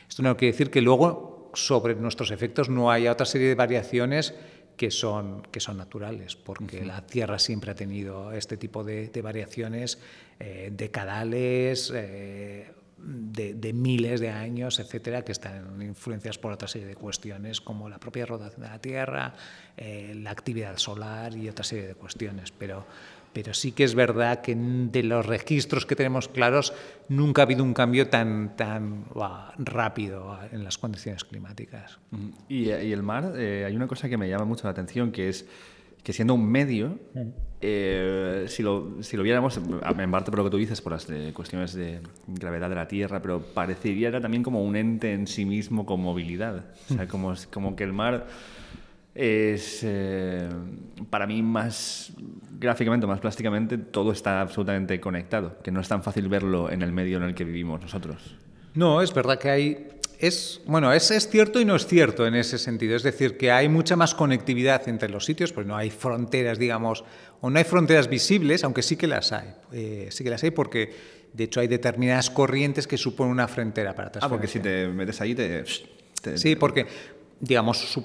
Esto no quiere decir que luego sobre nuestros efectos no haya otra serie de variaciones que son, que son naturales, porque la Tierra siempre ha tenido este tipo de, variaciones eh, decadales, eh, de, miles de años, etcétera, que están influenciadas por otra serie de cuestiones como la propia rotación de la Tierra, eh, la actividad solar y otra serie de cuestiones. Pero pero sí que es verdad que de los registros que tenemos claros nunca ha habido un cambio tan, tan rápido en las condiciones climáticas. Mm, eh, y, el mar, eh, hay una cosa que me llama mucho la atención, que es que siendo un medio, mm. eh, si, lo, si, lo, viéramos, mm, en parte por lo que tú dices, por las cuestiones de gravedad de la Tierra, pero parecería también como un ente en sí mismo con movilidad. O sea, como, como que el mar es eh, para mí más gráficamente, más plásticamente, todo está absolutamente conectado, que no es tan fácil verlo en el medio en el que vivimos nosotros. No, es verdad que hay... Es, bueno, es, es cierto y no es cierto en ese sentido. Es decir, que hay mucha más conectividad entre los sitios, pues no hay fronteras, digamos, o no hay fronteras visibles, aunque sí que las hay. Eh, sí que las hay porque, de hecho, hay determinadas corrientes que suponen una frontera para Ah, porque si te metes ahí, te... Sí, porque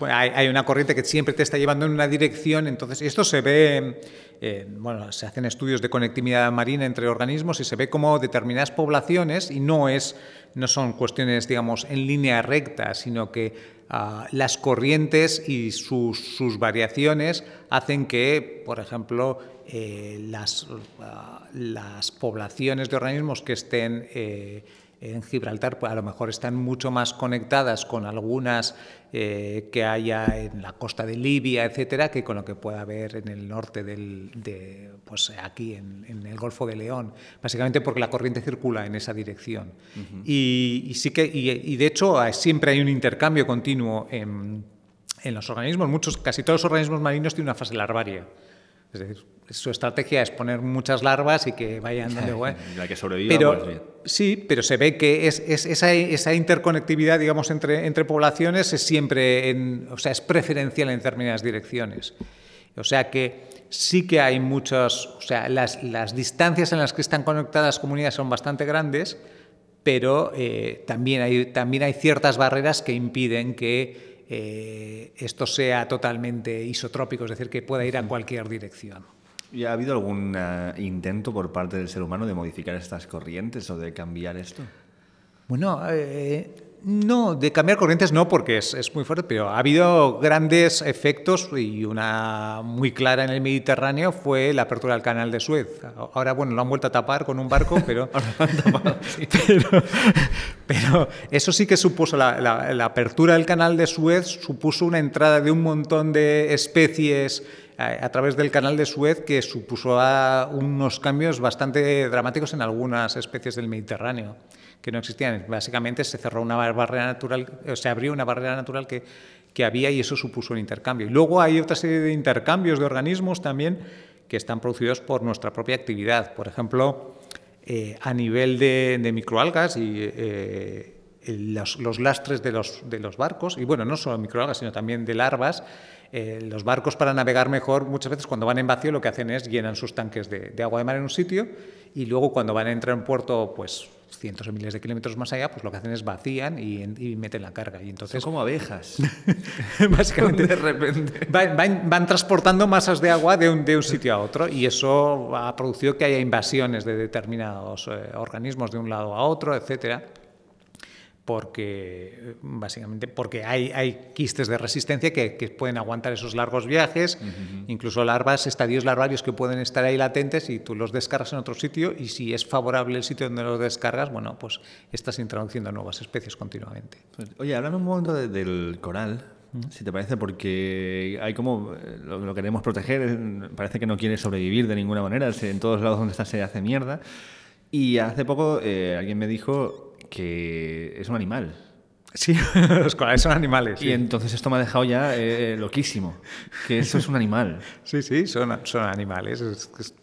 hay, una corriente que siempre te está llevando en una dirección, entonces esto se ve, eh, bueno, se hacen estudios de conectividad marina entre organismos y se ve como determinadas poblaciones, y no, es, no son cuestiones, digamos, en línea recta, sino que ah, las corrientes y sus, variaciones hacen que, por ejemplo, eh, las, ah, las poblaciones de organismos que estén... Eh, en Gibraltar pues, a lo mejor están mucho más conectadas con algunas eh, que haya en la costa de Libia, etcétera, que con lo que pueda haber en el norte del, de, pues aquí en, el Golfo de León, básicamente porque la corriente circula en esa dirección. y, sí que, y, de hecho ah, siempre hay un intercambio continuo en, en los organismos. Muchos, casi todos los organismos marinos tienen una fase larvaria. Es decir, su estrategia es poner muchas larvas y que vayan donde La que sobreviva, pero, pues, Sí, pero se ve que esa, interconectividad, digamos, entre, entre poblaciones es siempre, en, o sea, es preferencial en determinadas direcciones. O sea que sí que hay muchas, o sea, las, distancias en las que están conectadas comunidades son bastante grandes, pero eh, también, hay, también hay ciertas barreras que impiden que eh, esto sea totalmente isotrópico, es decir, que pueda ir a cualquier dirección. ¿Y ha habido algún eh, intento por parte del ser humano de modificar estas corrientes o de cambiar esto? Bueno, eh, no, de cambiar corrientes no, porque es, muy fuerte, pero ha habido grandes efectos y una muy clara en el Mediterráneo fue la apertura del canal de Suez. Ahora, bueno, lo han vuelto a tapar con un barco, pero, eso sí que supuso, la, la apertura del canal de Suez supuso una entrada de un montón de especies eh, a través del canal de Suez que supuso ah, unos cambios bastante dramáticos en algunas especies del Mediterráneo que no existían. Básicamente se cerró una barrera natural, eh, se abrió una barrera natural que, había y eso supuso un intercambio. Y luego hay otra serie de intercambios de organismos también que están producidos por nuestra propia actividad. Por ejemplo, eh, a nivel de, microalgas y eh, los, lastres de los, de los barcos, y bueno, no solo microalgas, sino también de larvas, los barcos para navegar mejor muchas veces cuando van en vacío lo que hacen es llenan sus tanques de, de agua de mar en un sitio y luego cuando van a entrar en puerto pues cientos de miles de kilómetros más allá, pues lo que hacen es vacían y, meten la carga. Y entonces, como abejas. básicamente. de repente. Van, transportando masas de agua de un, de un sitio a otro y eso ha producido que haya invasiones de determinados eh, organismos de un lado a otro, etcétera porque eh, básicamente porque hay, hay quistes de resistencia que, que, pueden aguantar esos largos viajes, incluso larvas, estadios larvarios que pueden estar ahí latentes y tú los descargas en otro sitio y si es favorable el sitio donde los descargas, bueno, pues estás introduciendo nuevas especies continuamente. Pues, oye, háblame un momento del coral, si te parece, porque hay como eh, lo, queremos proteger, eh, parece que no quiere sobrevivir de ninguna manera, en todos lados donde está se hace mierda. Y hace poco alguien me dijo que es un animal. Sí, los son animales. Y entonces esto me ha dejado ya eh, eh, loquísimo, que eso es un animal. Sí, sí, son, son animales.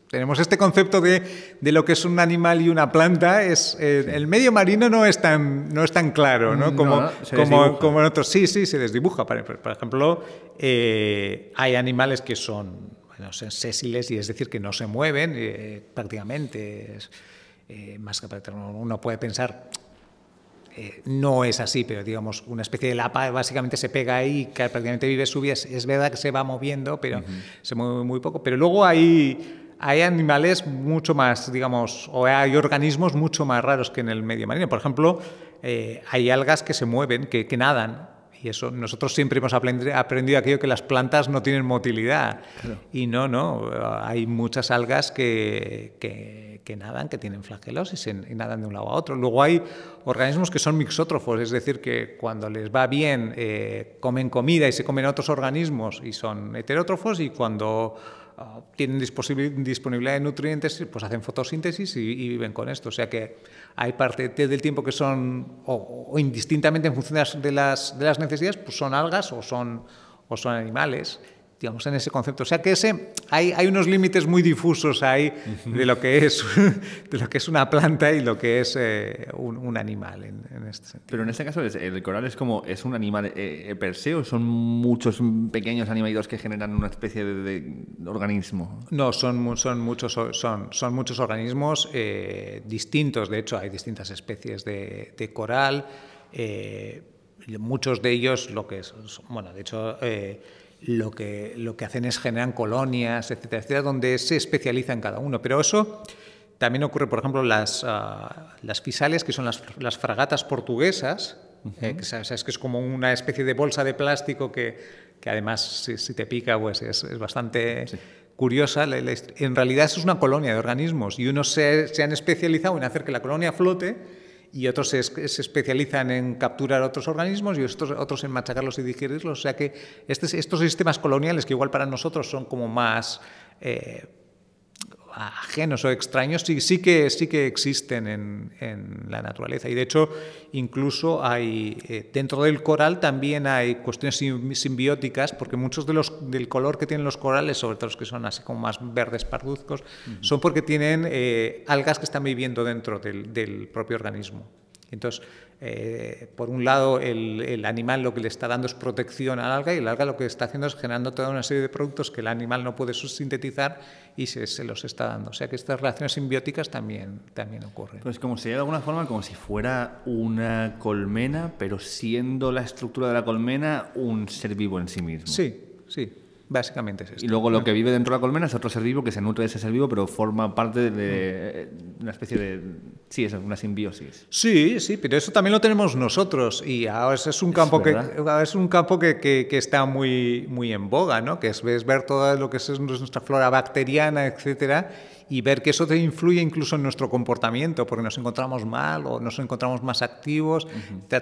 tenemos este concepto de, lo que es un animal y una planta. Es, eh, El medio marino no es tan, no es tan claro, ¿no? Mm, como, como, como, en otros. Sí, sí, se desdibuja. Por ejemplo, hay animales que son bueno, sésiles, y es decir, que no se mueven prácticamente. más que uno puede pensar eh, no es así, pero digamos, una especie de lapa básicamente se pega ahí, que prácticamente vive su vida. Es, verdad que se va moviendo, pero se mueve muy poco. Pero luego hay, hay animales mucho más, digamos, o hay organismos mucho más raros que en el medio marino. Por ejemplo, eh, hay algas que se mueven, que, que nadan. Y eso, nosotros siempre hemos aprendido, aquello que las plantas no tienen motilidad. Y no, no, hay muchas algas que, nadan, que tienen flagelos y, se, nadan de un lado a otro. Luego hay organismos que son mixótrofos, es decir, que cuando les va bien eh, comen comida y se comen otros organismos y son heterótrofos y cuando Ah, tienen disponibilidad de nutrientes, pues hacen fotosíntesis y, viven con esto. O sea que hay parte del tiempo que son, o, indistintamente en función de las, necesidades, pues son algas o o son animales digamos, en ese concepto. O sea que ese, hay, hay unos límites muy difusos ahí de lo, que es, lo que es una planta y lo que es eh, un, animal este Pero en este caso el coral es como, ¿es un animal eh, eh, per se o son muchos pequeños animales que generan una especie de, organismo? No, son, son, muchos, son, son muchos organismos distintos, de hecho hay distintas especies de, de coral, muchos de ellos lo que es, bueno, de hecho lo que, lo que hacen es generar colonias, etcétera, etcétera, donde se especializan cada uno. Pero eso también ocurre, por ejemplo, las, ah, las fisales, que son las, fragatas portuguesas, eh, que, es como una especie de bolsa de plástico que, que además si, te pica pues es, es bastante curiosa. En realidad eso es una colonia de organismos y unos se, se han especializado en hacer que la colonia flote y otros se, especializan en capturar otros organismos y otros en machacarlos y digerirlos. O sea que este, estos sistemas coloniales, que igual para nosotros son como más eh, ajenos o extraños sí, sí, que, sí que existen en, la naturaleza. Y de hecho, incluso hay eh, dentro del coral también hay cuestiones simbióticas, porque muchos de los, del color que tienen los corales, sobre todo los que son así como más verdes parduzcos, son porque tienen eh, algas que están viviendo dentro del, del propio organismo. Entonces, eh, por un lado, el, animal lo que le está dando es protección al alga y el alga lo que está haciendo es generando toda una serie de productos que el animal no puede sintetizar y se, los está dando. O sea que estas relaciones simbióticas también, también ocurren. Pues como sería de alguna forma como si fuera una colmena, pero siendo la estructura de la colmena un ser vivo en sí mismo. Sí, sí, Básicamente es esto. Y luego lo que vive dentro de la colmena es otro ser vivo que se nutre de ese ser vivo, pero forma parte de una especie de... Sí, es una simbiosis. Sí, sí, pero eso también lo tenemos nosotros y ahora es un campo, que, es un campo que, está muy, muy en boga, ¿no? Que es, es ver todo lo que es nuestra flora bacteriana, etcétera, y ver que eso te influye incluso en nuestro comportamiento, porque nos encontramos mal o nos encontramos más activos.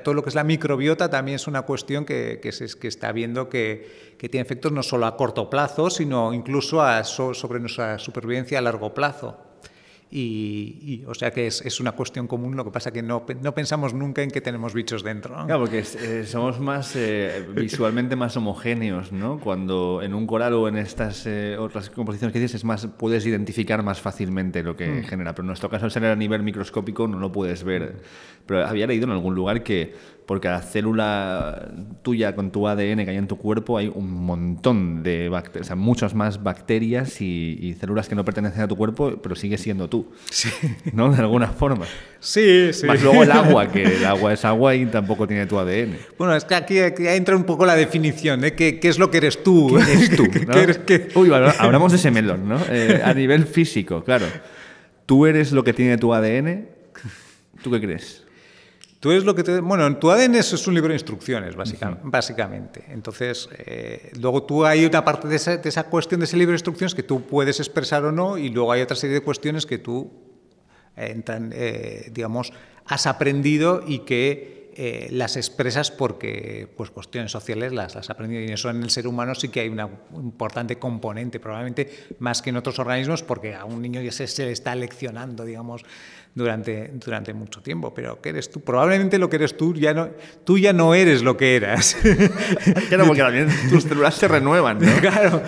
Todo lo que es la microbiota también es una cuestión que, está viendo que, tiene efectos no solo a corto plazo, sino incluso sobre nuestra supervivencia a largo plazo. Y, o sea que es, una cuestión común, lo que pasa que no, pensamos nunca en que tenemos bichos dentro. Claro, porque eh, somos más eh, visualmente más homogéneos, Cuando en un coral o en estas eh, otras composiciones que dices es más, puedes identificar más fácilmente lo que mm. genera, pero en nuestro caso al ser a nivel microscópico no lo puedes ver. Pero había leído en algún lugar que por la célula tuya con tu ADN que hay en tu cuerpo hay un montón de bacterias, o sea, muchas más bacterias y células que no pertenecen a tu cuerpo, pero sigue siendo tú sí. ¿no? De alguna forma. Sí, Más luego el agua, que el agua es agua y tampoco tiene tu ADN. Bueno, es que aquí, entra un poco la definición, ¿eh? ¿Qué, es lo que eres tú? ¿Qué eres tú? ¿Qué Uy, hablamos de ese melón, ¿no? Eh, a nivel físico, claro. ¿Tú eres lo que tiene tu ADN? ¿Tú qué crees? Tú es lo que te, bueno, tu ADN es, un libro de instrucciones, básicamente. Entonces, eh, luego tú hay una parte de esa, cuestión de ese libro de instrucciones que tú puedes expresar o no, y luego hay otra serie de cuestiones que tú, eh, eh, digamos, has aprendido y que las expresas porque, pues, cuestiones sociales las, has aprendido. Y eso en el ser humano sí que hay una, importante componente, probablemente más que en otros organismos, porque a un niño ya se, se le está leccionando, digamos, durante, durante mucho tiempo. Pero ¿qué eres tú? Probablemente lo que eres tú ya no, tú ya no eres lo que eras. claro, porque también tus células se renuevan, ¿no? Claro,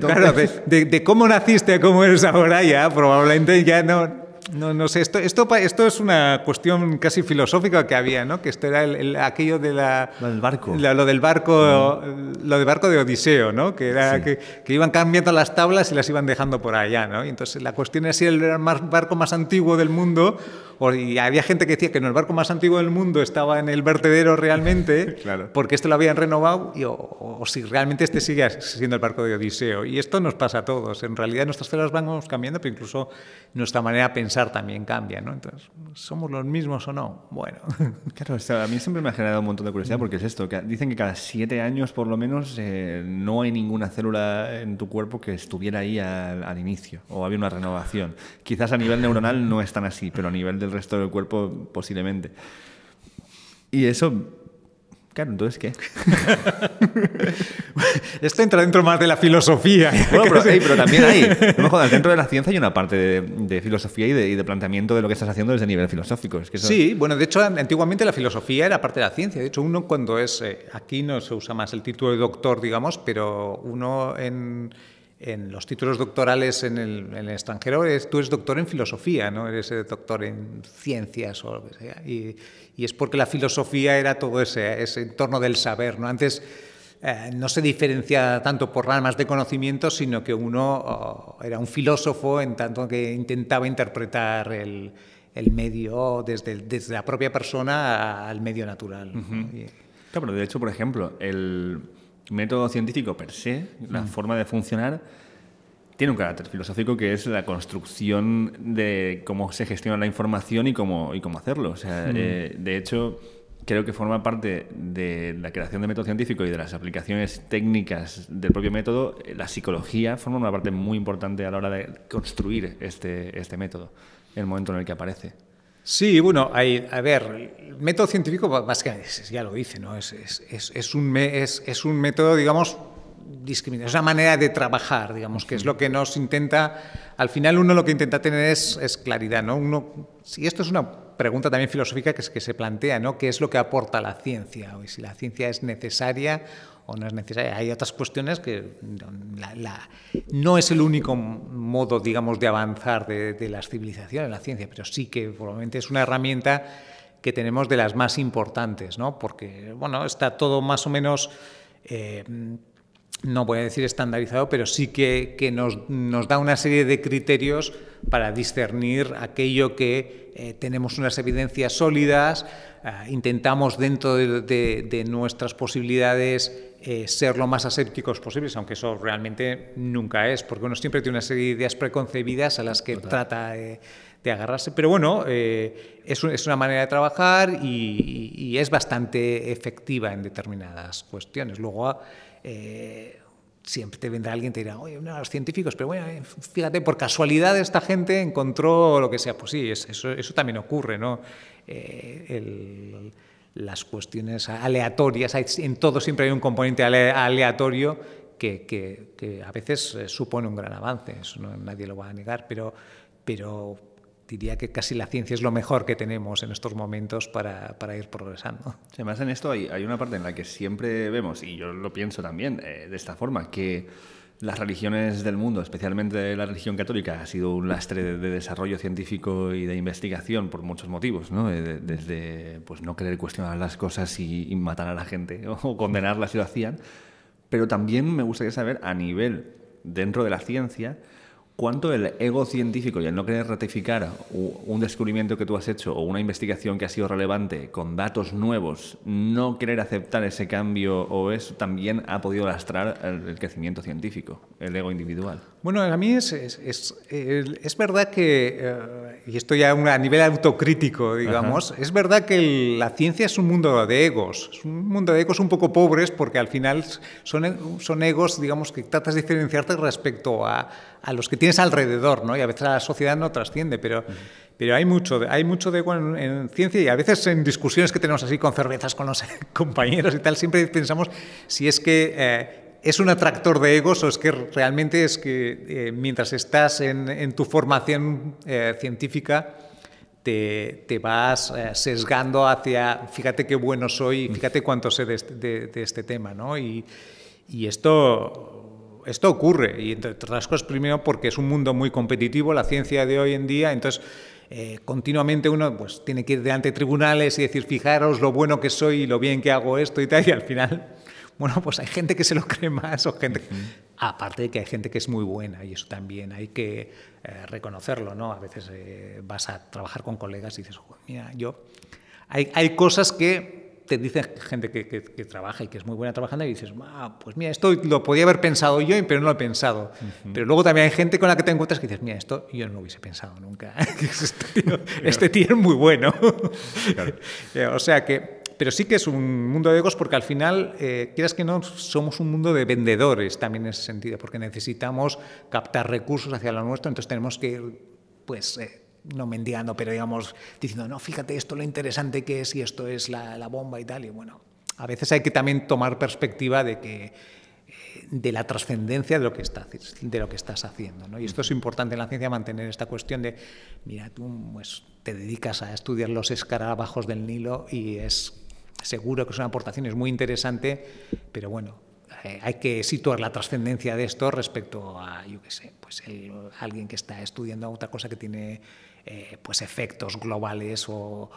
claro, de, de, cómo naciste a cómo eres ahora ya probablemente ya no, no, no sé, esto, esto, esto es una cuestión casi filosófica que había, ¿no? Que esto era el, aquello de la... Lo del barco. lo del barco, mm. lo del barco de Odiseo, ¿no? Que, era, que, iban cambiando las tablas y las iban dejando por allá, ¿no? entonces la cuestión es si el barco más antiguo del mundo y había gente que decía que en el barco más antiguo del mundo estaba en el vertedero realmente, claro. porque esto lo habían renovado, y, o, si realmente este sigue siendo el barco de Odiseo. Y esto nos pasa a todos. En realidad nuestras células van cambiando, pero incluso nuestra manera de pensar también cambia. ¿no? Entonces, ¿somos los mismos o no? Bueno. Claro, a mí siempre me ha generado un montón de curiosidad porque es esto, que dicen que cada siete años por lo menos eh, no hay ninguna célula en tu cuerpo que estuviera ahí al, al inicio o había una renovación. Quizás a nivel neuronal no es tan así, pero a nivel de el resto del cuerpo posiblemente. Y eso Claro, entonces ¿qué? Esto entra dentro más de la filosofía. Bueno, pero, también hay, dentro de la ciencia hay una parte de, filosofía y de, planteamiento de lo que estás haciendo desde nivel filosófico. Es que Sí, bueno, de hecho, antiguamente la filosofía era parte de la ciencia. De hecho, uno cuando es, eh, aquí no se usa más el título de doctor, digamos, pero uno en en los títulos doctorales en el, extranjero, tú eres doctor en filosofía, no eres doctor en ciencias o lo que sea. Y, y es porque la filosofía era todo ese, ese entorno del saber. ¿no? Antes eh, no se diferenciaba tanto por ramas de conocimiento, sino que uno oh, era un filósofo en tanto que intentaba interpretar el, el medio desde, desde, la propia persona al medio natural. claro, pero de hecho, por ejemplo, el método científico per se, la forma de funcionar, tiene un carácter filosófico que es la construcción de cómo se gestiona la información y cómo, y cómo hacerlo. O sea, eh, de hecho, creo que forma parte de la creación del método científico y de las aplicaciones técnicas del propio método, eh, la psicología forma una parte muy importante a la hora de construir este, este método, en el momento en el que aparece. Sí, bueno, hay, a ver, el método científico, básicamente, ya lo dice, ¿no? Es, es, es un, es, un método, digamos, discriminatorio, es una manera de trabajar, digamos, que es lo que nos intenta, al final uno lo que intenta tener es, claridad, ¿no? Uno, si esto es una pregunta también filosófica que, es, que se plantea, ¿no? ¿Qué es lo que aporta la ciencia? O si la ciencia es necesaria o no es Hay otras cuestiones que no es el único modo, digamos, de avanzar de, la las civilizaciones, la ciencia, pero sí que probablemente es una herramienta que tenemos de las más importantes, ¿no? Porque, bueno, está todo más o menos... Eh, no voy a decir estandarizado, pero sí que, nos, da una serie de criterios para discernir aquello que eh, tenemos unas evidencias sólidas, eh, intentamos dentro de nuestras posibilidades eh, ser lo más asépticos posibles, aunque eso realmente nunca es, porque uno siempre tiene una serie de ideas preconcebidas a las que trata de, agarrarse. Pero bueno, eh, es, una manera de trabajar y, es bastante efectiva en determinadas cuestiones. Luego, eh, siempre te vendrá alguien y te dirá, oye, los científicos, pero bueno, fíjate, por casualidad esta gente encontró lo que sea. Pues sí, eso, eso también ocurre, ¿no? el, las cuestiones aleatorias, en todo siempre hay un componente aleatorio que, a veces eh, supone un gran avance, eso nadie lo va a negar, pero, pero diría que casi la ciencia es lo mejor que tenemos en estos momentos para, para ir progresando. Además, en esto hay, hay, una parte en la que siempre vemos, y yo lo pienso también eh, de esta forma, que las religiones del mundo, especialmente la religión católica, ha sido un lastre de, desarrollo científico y de investigación por muchos motivos, ¿no? Eh, desde pues, no querer cuestionar las cosas y, matar a la gente o, o condenarlas si lo hacían, pero también me gustaría saber a nivel dentro de la ciencia, ¿Cuánto el ego científico y el no querer ratificar un descubrimiento que tú has hecho o una investigación que ha sido relevante con datos nuevos, no querer aceptar ese cambio o eso también ha podido lastrar el, crecimiento científico, el ego individual? Bueno, a mí es, es, verdad que, eh, y esto ya a nivel autocrítico, digamos, es verdad que la ciencia es un mundo de egos, es un mundo de egos un poco pobres porque al final son, son egos, digamos, que tratas de diferenciarte respecto a, los que tienes alrededor, ¿no? Y a veces la sociedad no trasciende, pero... Pero hay mucho, hay mucho de en, en, ciencia y a veces en discusiones que tenemos así con cervezas, con los compañeros y tal, siempre pensamos si es que eh, ¿Es un atractor de egos o es que realmente es que eh, mientras estás en, tu formación eh, científica te, vas eh, sesgando hacia, fíjate qué bueno soy, fíjate cuánto sé de este, este tema, Y, esto, esto ocurre, y entre otras cosas, primero porque es un mundo muy competitivo, la ciencia de hoy en día, entonces... continuamente uno pues, tiene que ir delante de tribunales y decir, fijaros lo bueno que soy y lo bien que hago esto y tal, y al final bueno, pues hay gente que se lo cree más o gente... Aparte de que hay gente que es muy buena y eso también hay que eh, reconocerlo, ¿no? A veces eh, vas a trabajar con colegas y dices, mira, yo... Hay, cosas que te dicen gente que, trabaja y que es muy buena trabajando y dices, ah, pues mira, esto lo podía haber pensado yo, pero no lo he pensado. Pero luego también hay gente con la que te encuentras que dices, mira, esto yo no lo hubiese pensado nunca. este, este tío, es muy bueno. o sea que pero sí que es un mundo de egos porque al final, eh, quieras que no, somos un mundo de vendedores también en ese sentido, porque necesitamos captar recursos hacia lo nuestro, entonces tenemos que ir, pues... Eh, no mendigando, pero digamos, diciendo, no, fíjate esto lo interesante que es y esto es la, bomba y tal. Y bueno, a veces hay que también tomar perspectiva de que eh, de la trascendencia de lo que estás de lo que estás haciendo y esto es importante en la ciencia mantener esta cuestión de mira tú pues, te dedicas a estudiar los escarabajos del Nilo y es seguro que es aportación, es muy interesante, pero bueno, eh, hay que situar la trascendencia de esto respecto a, yo qué sé, pues alguien que está estudiando otra cosa que tiene eh, pues efectos globales o,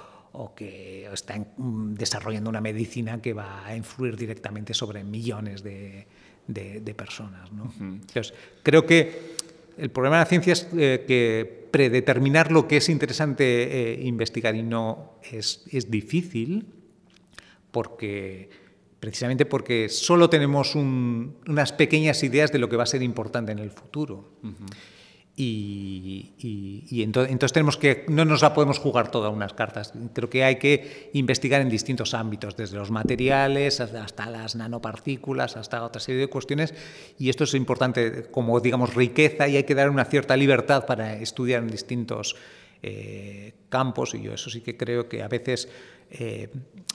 que está mm, desarrollando una medicina que va a influir directamente sobre millones de, personas. ¿no? Entonces, creo que el problema de la ciencia es eh, que predeterminar lo que es interesante investigar y no es, es difícil porque precisamente porque solo tenemos unas pequeñas ideas de lo que va a ser importante en el futuro. Y, entonces tenemos que, no nos la podemos jugar todas unas cartas. Creo que hay que investigar en distintos ámbitos, desde los materiales hasta las nanopartículas, hasta otra serie de cuestiones. Y esto es importante como, digamos, riqueza y hay que dar una cierta libertad para estudiar en distintos eh, campos. Y yo eso sí que creo que a veces eh,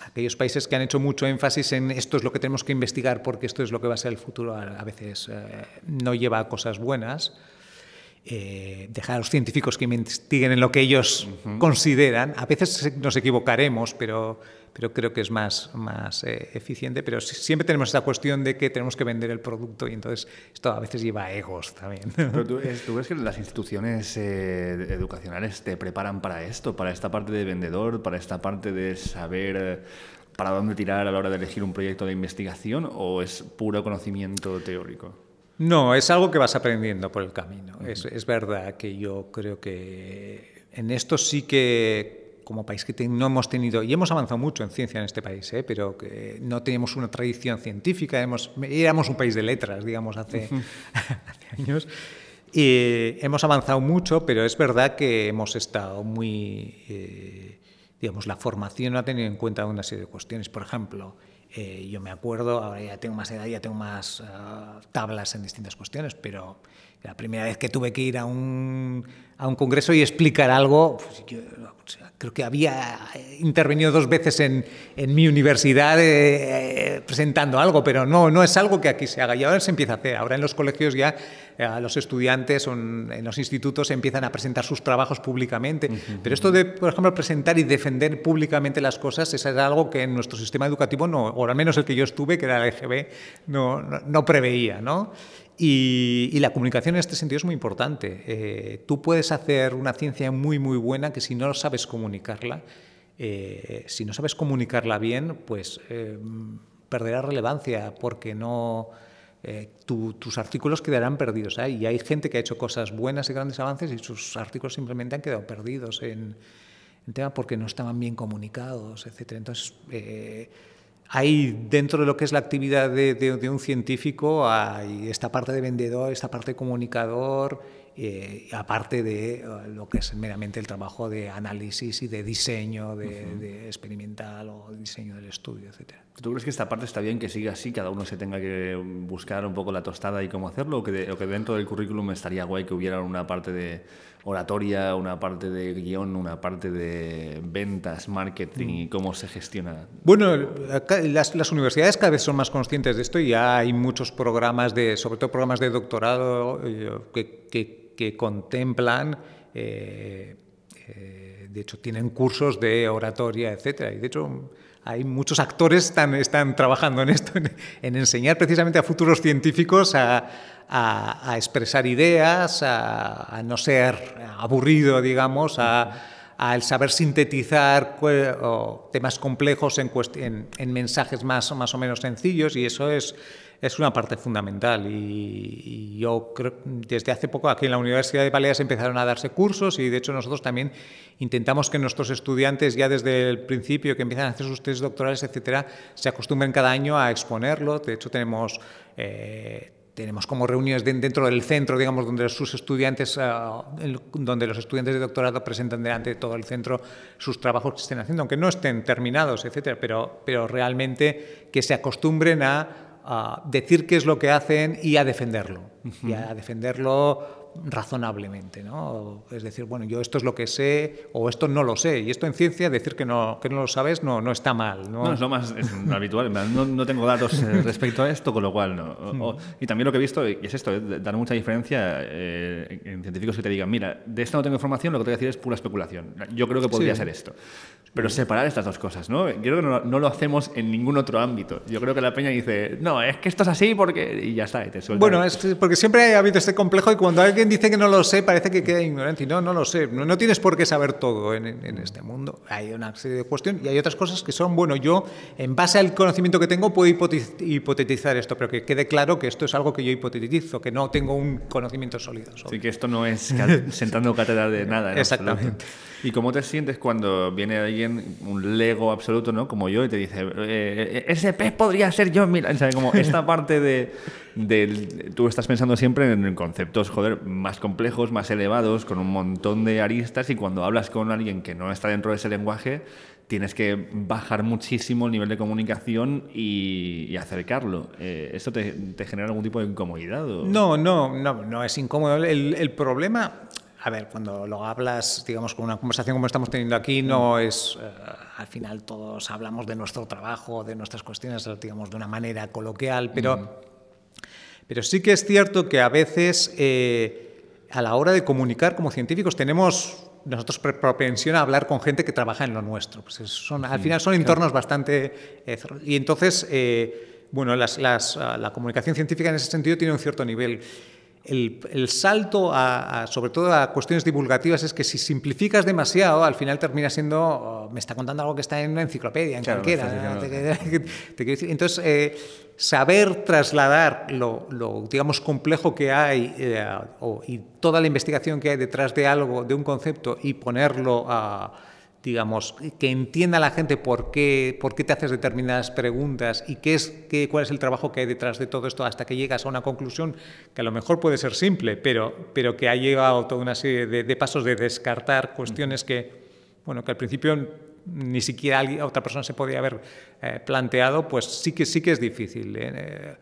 aquellos países que han hecho mucho énfasis en esto es lo que tenemos que investigar porque esto es lo que va a ser el futuro, a, veces eh, no lleva a cosas buenas. Eh, dejar a los científicos que investiguen en lo que ellos consideran. A veces nos equivocaremos, pero pero creo que es más, más eh, eficiente. Pero siempre tenemos esa cuestión de que tenemos que vender el producto y entonces esto a veces lleva egos también. tú, ves que las instituciones eh, educacionales te preparan para esto, para esta parte de vendedor, para esta parte de saber eh, para dónde tirar a la hora de elegir un proyecto de investigación o es puro conocimiento teórico? No, es algo que vas aprendiendo por el camino. es, verdad que yo creo que en esto sí que como país que no hemos tenido, y hemos avanzado mucho en ciencia en este país, ¿eh? pero que no tenemos una tradición científica, hemos, éramos un país de letras, digamos, hace, años. Y hemos avanzado mucho, pero es verdad que hemos estado muy... Eh, digamos, la formación no ha tenido en cuenta una serie de cuestiones. Por ejemplo, eh, yo me acuerdo, ahora ya tengo más edad, ya tengo más eh, tablas en distintas cuestiones, pero la primera vez que tuve que ir a un, a un congreso y explicar algo, pues yo, creo que había eh, intervenido dos veces en, en mi universidad presentando algo, pero no, no es algo que aquí se haga. Y ahora se empieza a hacer. Ahora en los colegios ya a los estudiantes son, en los institutos empiezan a presentar sus trabajos públicamente. pero esto de, por ejemplo, presentar y defender públicamente las cosas, es algo que en nuestro sistema educativo no, por al menos el que yo estuve, que era el EGB, no, no, preveía, ¿no? Y, la comunicación en este sentido es muy importante. Eh, tú puedes hacer una ciencia muy, muy buena que si no sabes comunicarla, eh, si no sabes comunicarla bien, pues eh, perderá relevancia porque no... tus artículos quedarán perdidos. Y hay gente que ha hecho cosas buenas y grandes avances y sus artículos simplemente han quedado perdidos en en tema porque no estaban bien comunicados, etc. Entonces, hay dentro de lo que es la actividad de, un científico, hay esta parte de vendedor, esta parte de comunicador, eh, aparte de eh, lo que es meramente el trabajo de análisis y de diseño de, experimental o diseño del estudio, etcétera. ¿Tú crees que esta parte está bien que siga así, cada uno se tenga que buscar un poco la tostada y cómo hacerlo? ¿O que, que dentro del currículum estaría guay que hubiera una parte de oratoria, una parte de guión, una parte de ventas, marketing y cómo se gestiona? Bueno, las, universidades cada vez son más conscientes de esto y hay muchos programas, de, sobre todo programas de doctorado, eh, que, contemplan... Eh, eh, de hecho, tienen cursos de oratoria, etcétera. Y de hecho, hay muchos actores están, están trabajando en esto, en, enseñar precisamente a futuros científicos a, expresar ideas, a, no ser aburrido, digamos, al saber sintetizar temas complejos en, mensajes más, más o menos sencillos y eso es es una parte fundamental y, yo creo desde hace poco aquí en la Universidad de Baleares empezaron a darse cursos y de hecho nosotros también intentamos que nuestros estudiantes ya desde el principio que empiezan a hacer sus tesis doctorales, etcétera, se acostumbren cada año a exponerlo. De hecho tenemos eh, tenemos como reuniones dentro del centro, digamos, donde sus estudiantes, ah, donde los estudiantes de doctorado presentan delante de todo el centro sus trabajos que estén haciendo, aunque no estén terminados, etcétera, pero, pero realmente que se acostumbren a a decir qué es lo que hacen y a defenderlo. Y a defenderlo razonablemente, ¿no? Es decir, bueno, yo esto es lo que sé o esto no lo sé. Y esto en ciencia, decir que no, que no lo sabes no, no está mal. No, es lo más habitual. No, tengo datos eh, respecto a esto, con lo cual no. Mm. y también lo que he visto y es esto, eh, dar mucha diferencia eh, en científicos que te digan, mira, de esto no tengo información, lo que te voy a decir es pura especulación. Yo creo que podría ser esto. Pero separar estas dos cosas, ¿no? Creo que no, lo hacemos en ningún otro ámbito. Yo creo que la peña dice, no, es que esto es así porque... Y ya está, te Bueno, es porque siempre ha habido este complejo y cuando alguien dice que no lo sé, parece que queda ignorante. No, no lo sé. No, tienes por qué saber todo en, este mundo. Hay una serie de cuestiones y hay otras cosas que son, bueno, yo en base al conocimiento que tengo puedo hipotetizar esto, pero que quede claro que esto es algo que yo hipotetizo, que no tengo un conocimiento sólido. Sobre. Sí, que esto no es sentando cátedra de nada. Exactamente. ¿Y cómo te sientes cuando viene alguien, un lego absoluto, ¿no? Como yo, y te dice, eh, eh, ese pez podría ser yo, mira, como esta parte de tú estás pensando siempre en conceptos, más complejos, más elevados, con un montón de aristas y cuando hablas con alguien que no está dentro de ese lenguaje, tienes que bajar muchísimo el nivel de comunicación y, acercarlo. Eso eh, ¿Esto te, genera algún tipo de incomodidad? No, no, no, no es incómodo. El, problema, a ver, cuando lo hablas, digamos, con una conversación como estamos teniendo aquí, no mm. es, eh, al final todos hablamos de nuestro trabajo, de nuestras cuestiones, digamos, de una manera coloquial, pero... Mm. Pero sí que es cierto que a veces, eh, a la hora de comunicar como científicos, tenemos nosotros propensión a hablar con gente que trabaja en lo nuestro. Pues son, al final son entornos bastante... Eh, y entonces, eh, bueno, ah, la comunicación científica en ese sentido tiene un cierto nivel el, salto, a, sobre todo a cuestiones divulgativas, es que si simplificas demasiado, al final termina siendo, oh, me está contando algo que está en una enciclopedia, en cualquiera. entonces, eh, saber trasladar lo, digamos, complejo que hay eh, y toda la investigación que hay detrás de algo, de un concepto, y ponerlo a digamos, que entienda la gente por qué, por qué te haces determinadas preguntas y qué es, qué, cuál es el trabajo que hay detrás de todo esto hasta que llegas a una conclusión que a lo mejor puede ser simple, pero, pero que ha llevado toda una serie de, pasos de descartar cuestiones que, bueno, que al principio ni siquiera otra persona se podía haber eh, planteado, pues sí que, sí que es difícil. ¿eh? Eh,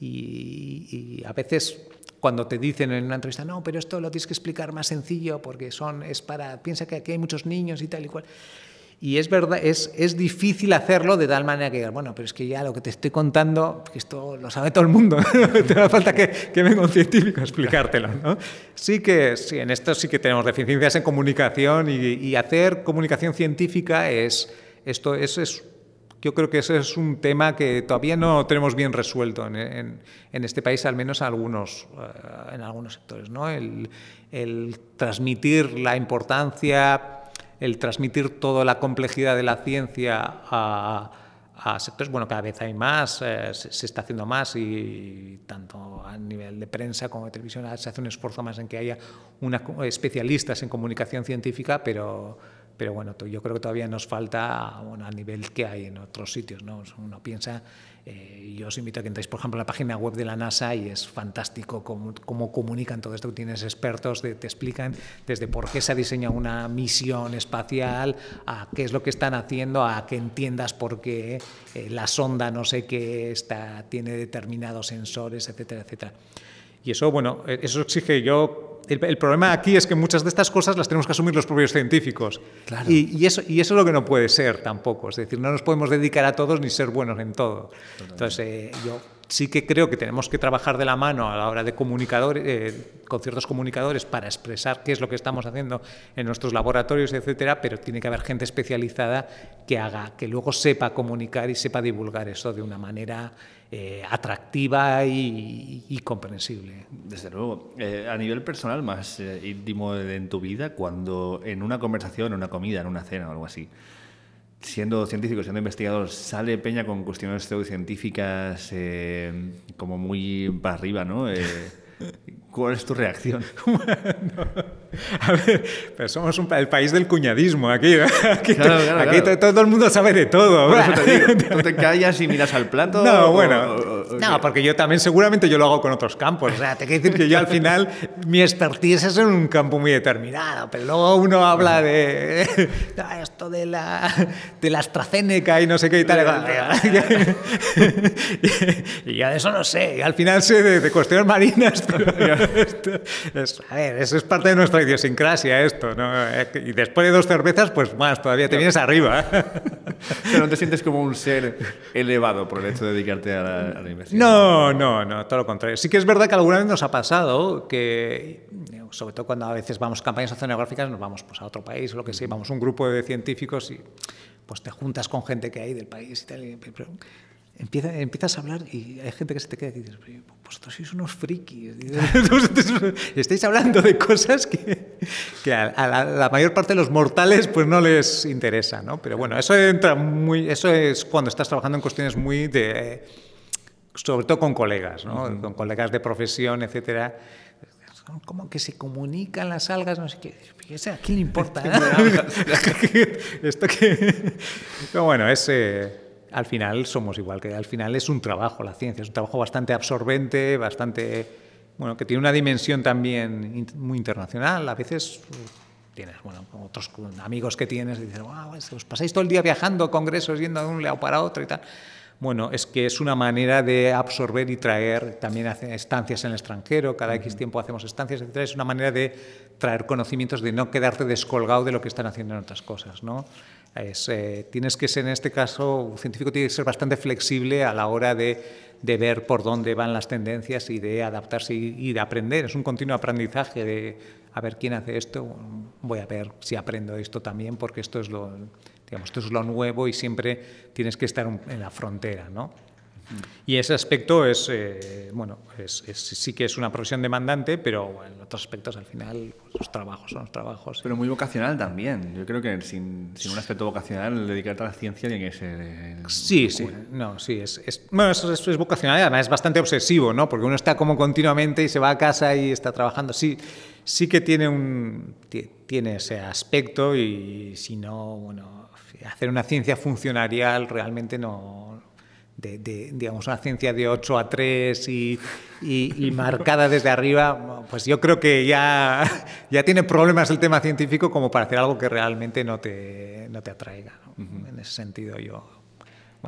y, a veces cuando te dicen en una entrevista, no, pero esto lo tienes que explicar más sencillo porque son, es para, piensa que aquí hay muchos niños y tal y cual. Y es verdad, es, es difícil hacerlo de tal manera que bueno, pero es que ya lo que te estoy contando, que esto lo sabe todo el mundo, te da falta que, que, venga un científico a explicártelo. Sí que sí, en esto sí que tenemos deficiencias en comunicación y, hacer comunicación científica es, esto es, es yo creo que ese es un tema que todavía no tenemos bien resuelto en, en, este país, al menos en algunos, eh, en algunos sectores. ¿no? El, transmitir la importancia, el transmitir toda la complejidad de la ciencia a sectores, bueno, cada vez hay más, eh, se, está haciendo más y, tanto a nivel de prensa como de televisión se hace un esfuerzo más en que haya una, especialistas en comunicación científica, pero pero bueno, yo creo que todavía nos falta a nivel que hay en otros sitios. ¿no? Uno piensa, eh, yo os invito a que entréis, por ejemplo, a la página web de la NASA y es fantástico cómo, cómo comunican todo esto. Tienes expertos, de, te explican desde por qué se ha diseñado una misión espacial, a qué es lo que están haciendo, a que entiendas por qué eh, la sonda no sé qué está, tiene determinados sensores, etcétera, etcétera. Y eso, bueno, e-, eso exige yo el, problema aquí es que muchas de estas cosas las tenemos que asumir los propios científicos. Y, eso, y eso es lo que no puede ser tampoco. Es decir, no nos podemos dedicar a todos ni ser buenos en todo. Entonces, eh, yo sí que creo que tenemos que trabajar de la mano a la hora de comunicadores, eh, con ciertos comunicadores para expresar qué es lo que estamos haciendo en nuestros laboratorios, etcétera, pero tiene que haber gente especializada que haga, que luego sepa comunicar y sepa divulgar eso de una manera eh, atractiva y, comprensible. Desde luego. Eh, a nivel personal, más eh, íntimo en tu vida, cuando en una conversación, en una comida, en una cena o algo así, siendo científico, siendo investigador, sale Peña con cuestiones pseudocientíficas como muy para arriba, ¿no? ¿Cuál es tu reacción? A ver, pero somos el país del cuñadismo aquí. Aquí, todo el mundo sabe de todo. No te te callas y miras al plato? No, bueno. no, porque yo también seguramente yo lo hago con otros campos. O sea, te quiero decir que yo al final mi expertise es en un campo muy determinado, pero luego uno habla de ah, esto de la, de la AstraZeneca y no sé qué y tal. y yo de eso no sé. al final sé de, cuestiones marinas. a ver, eso es parte de nuestra idiosincrasia esto, ¿no? Eh, y después de dos cervezas, pues más, todavía te vienes arriba. ¿eh? Pero no te sientes como un ser elevado por el hecho de dedicarte a la, investigación. No, no, no, todo lo contrario. Sí que es verdad que alguna vez nos ha pasado que, sobre todo cuando a veces vamos a campañas oceanográficas, nos vamos pues, a otro país o lo que sea, vamos un grupo de científicos y pues te juntas con gente que hay del país y tal. Y, empiezas a hablar y hay gente que se te queda y dices, vosotros sois unos frikis. Estáis hablando de cosas que, a, la, mayor parte de los mortales pues no les interesa, ¿no? Pero bueno, eso entra muy, eso es cuando estás trabajando en cuestiones muy de, sobre todo con colegas, ¿no? Con colegas de profesión, etcétera. Como que se comunican las algas, no sé qué. ¿A quién le importa? Esto que... Pero bueno, ese... Eh, al final somos igual, que al final es un trabajo la ciencia, es un trabajo bastante absorbente, bastante, bueno, que tiene una dimensión también muy internacional, a veces uh, tienes, bueno, otros amigos que tienes, dicen, wow, os pasáis todo el día viajando, congresos, yendo de un lado para otro y tal. Bueno, es que es una manera de absorber y traer, también estancias en el extranjero, cada X tiempo hacemos estancias, etc. Es una manera de traer conocimientos, de no quedarte descolgado de lo que están haciendo en otras cosas. ¿no? Eh, tienes que ser, en este caso, un científico tiene que ser bastante flexible a la hora de, de ver por dónde van las tendencias y de adaptarse y, y, de aprender. Es un continuo aprendizaje de a ver quién hace esto, voy a ver si aprendo esto también, porque esto es lo, digamos, esto es lo nuevo y siempre tienes que estar en la frontera. ¿no? Y ese aspecto es, eh, bueno, sí que es una profesión demandante, pero en otros aspectos al final pues, los trabajos son los trabajos. Pero muy vocacional también. Yo creo que sin, un aspecto vocacional, dedicarte a la ciencia tiene que ser... Eh, sí, sí, no, sí. Es, es bueno, eso es, vocacional y además es bastante obsesivo, ¿no? Porque uno está como continuamente y se va a casa y está trabajando. Sí, sí que tiene, un, tiene ese aspecto y si no, bueno, hacer una ciencia funcionarial realmente no de, digamos, una ciencia de 8 a 3 y, marcada desde arriba, pues yo creo que ya, ya tiene problemas el tema científico como para hacer algo que realmente no te, no te atraiga. En ese sentido yo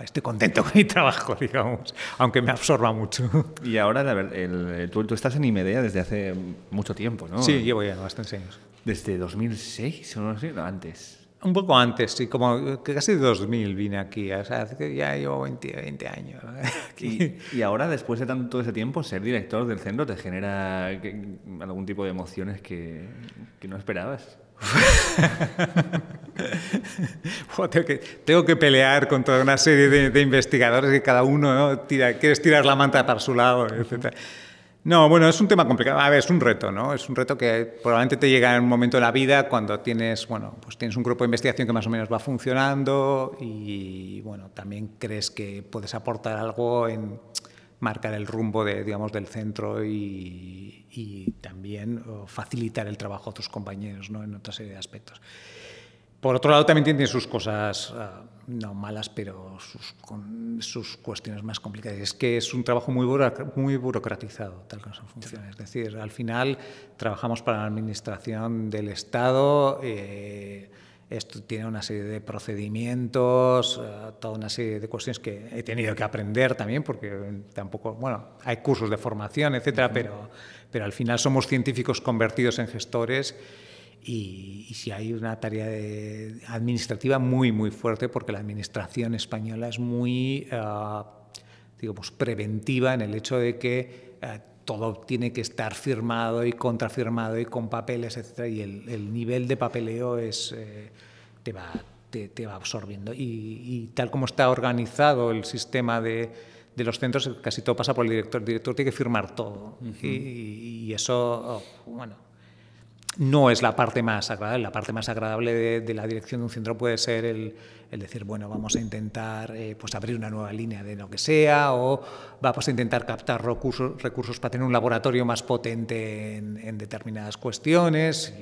estoy contento con mi trabajo, digamos, aunque me absorba mucho. Y ahora, la ver, tú, estás en IMEDEA desde hace mucho tiempo, ¿no? Sí, llevo ya bastantes años. ¿Desde 2006 o no sé, antes? Un poco antes, como eh, casi 2000 vine aquí, ya llevo 20, años. Aquí. Y, ahora, después de tanto ese tiempo, ser director del centro te genera algún tipo de emociones que, no esperabas. tengo, que, tengo, que, pelear contra una serie de, investigadores que cada uno quiere tirar la manta para su lado, etc. No, bueno, es un tema complicado. A ver, es un reto, ¿no? Es un reto que probablemente te llega en un momento de la vida cuando tienes, bueno, pues tienes un grupo de investigación que más o menos va funcionando y, bueno, también crees que puedes aportar algo en marcar el rumbo de, digamos, del centro y, también facilitar el trabajo a tus compañeros, ¿no? En otra serie de aspectos. Por otro lado, también tiene sus cosas... Ah, no malas, pero sus, con sus cuestiones más complicadas. Es que es un trabajo muy, muy burocratizado, tal como son funciones. Es decir, al final trabajamos para la administración del Estado. Eh, esto tiene una serie de procedimientos, eh, toda una serie de cuestiones que he tenido que aprender también, porque tampoco, bueno, hay cursos de formación, etcétera, pero, pero al final somos científicos convertidos en gestores y, si hay una tarea administrativa muy, muy fuerte, porque la administración española es muy, eh, digamos, pues preventiva en el hecho de que eh, todo tiene que estar firmado y contrafirmado y con papeles, etc. Y el, nivel de papeleo es, eh, te, va, te, va absorbiendo. Y, tal como está organizado el sistema de, de los centros casi todo pasa por el director. El director tiene que firmar todo. y, eso, oh, bueno, no es la parte más agradable. La parte más agradable de, la dirección de un centro puede ser el, decir, bueno, vamos a intentar eh, pues abrir una nueva línea de lo que sea o vamos a intentar captar recursos, para tener un laboratorio más potente en, determinadas cuestiones.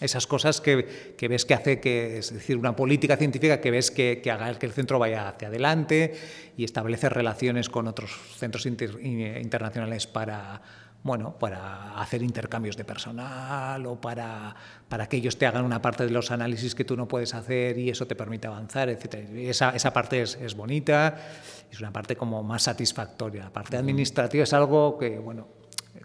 Esas cosas que, ves que hace que, es decir, una política científica que ves que, que haga que el centro vaya hacia adelante y establece relaciones con otros centros internacionales para, bueno, para hacer intercambios de personal o para, para, que ellos te hagan una parte de los análisis que tú no puedes hacer y eso te permite avanzar, etc. Esa, parte es, bonita, es una parte como más satisfactoria. La parte administrativa es algo que, bueno,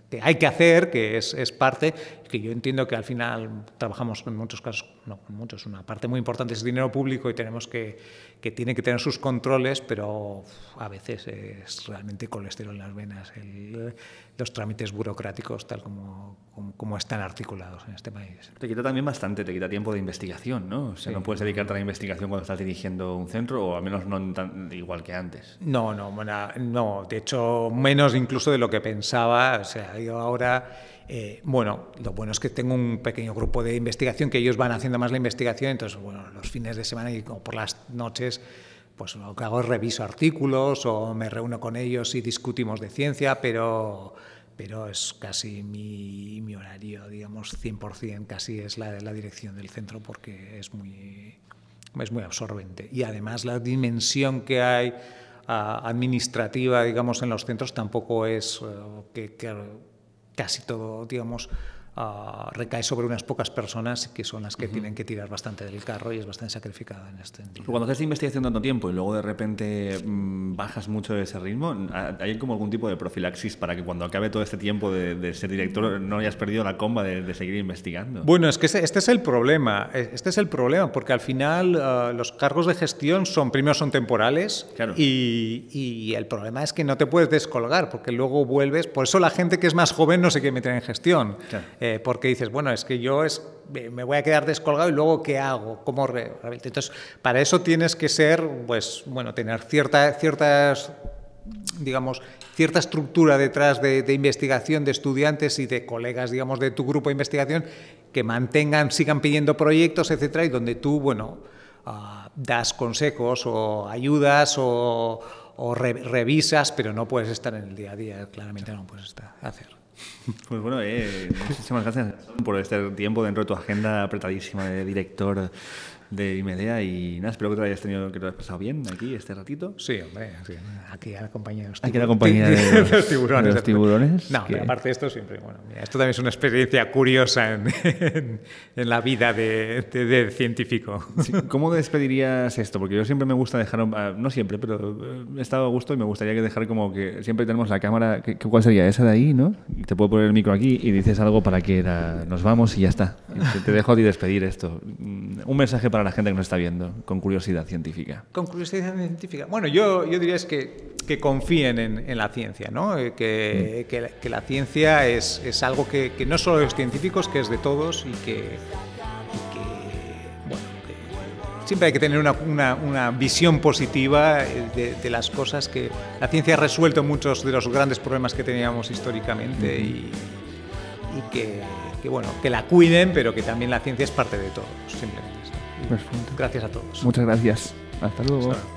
que hay que hacer, que es, es parte, yo entiendo que al final trabajamos en muchos casos, no, en muchos, una parte muy importante es dinero público y tenemos que, que tiene que tener sus controles, pero a veces es realmente colesterol en las venas, los trámites burocráticos tal como, como, están articulados en este país. Te quita también bastante, te quita tiempo de investigación, ¿no? O sea, no puedes dedicarte a la investigación cuando estás dirigiendo un centro, o al menos no tan, igual que antes. No, no, no, de hecho, menos incluso de lo que pensaba, o sea, yo ahora... Eh, bueno, lo bueno es que tengo un pequeño grupo de investigación que ellos van haciendo más la investigación, entonces, bueno, los fines de semana y como por las noches, pues lo que hago es reviso artículos o me reúno con ellos y discutimos de ciencia, pero, pero es casi mi, mi horario, digamos, 100%, casi es la, la dirección del centro porque es muy, es muy absorbente. Y además la dimensión que hay ah, administrativa, digamos, en los centros tampoco es eh, que, que casi todo, digamos, Ah, recae sobre unas pocas personas que son las que tienen que tirar bastante del carro y es bastante sacrificada en este sentido. Cuando haces investigación tanto tiempo y luego de repente mm, bajas mucho de ese ritmo, ¿hay como algún tipo de profilaxis para que cuando acabe todo este tiempo de, ser director no hayas perdido la comba de, seguir investigando? Bueno, es que este, es el problema, e, este es el problema, porque al final ah, los cargos de gestión son, primero son temporales y, el problema es que no te puedes descolgar porque luego vuelves, por eso la gente que es más joven no se quiere meter en gestión. Claro. Eh, porque dices, bueno, es que yo es, me voy a quedar descolgado y luego ¿qué hago? ¿Cómo Entonces, para eso tienes que ser, pues, bueno, tener cierta, ciertas digamos, cierta estructura detrás de, investigación de estudiantes y de colegas, digamos, de tu grupo de investigación que mantengan, sigan pidiendo proyectos, etcétera, y donde tú, bueno, ah, das consejos o ayudas o, revisas, pero no puedes estar en el día a día, claramente no puedes estar, Pues bueno, eh, muchísimas gracias por este tiempo dentro de tu agenda apretadísima de director de Imedea y nada, espero que te lo hayas tenido, que te lo pasado bien aquí este ratito. Sí, hombre, sí. aquí a la compañía de los, la compañía de, los, tiburones. no, aparte de esto siempre, bueno, esto también es una experiencia curiosa en, la vida de, científico. ¿Cómo despedirías esto? Porque yo siempre me gusta dejar, ah, no siempre, pero eh, he estado a gusto y me gustaría que dejar como que siempre tenemos la cámara, que, ¿cuál sería? Esa de ahí, ¿no? Te puedo poner el micro aquí y dices algo para que nos vamos y ya está. Te, dejo a ti despedir esto. Mm, un mensaje para la gente que nos está viendo, con curiosidad científica? Con curiosidad científica. Bueno, yo, yo diría es que, que confíen en, en, la ciencia, ¿no? Eh, que, mm. que, la ciencia es, es algo que, no solo de los científicos, que es de todos y que, bueno, siempre hay que tener una, una, una visión positiva eh, de, las cosas que la ciencia ha resuelto muchos de los grandes problemas que teníamos históricamente y, y que que bueno, que la cuiden, pero que también la ciencia es parte de todo, simplemente. Gracias a todos. Muchas gracias. Hasta luego.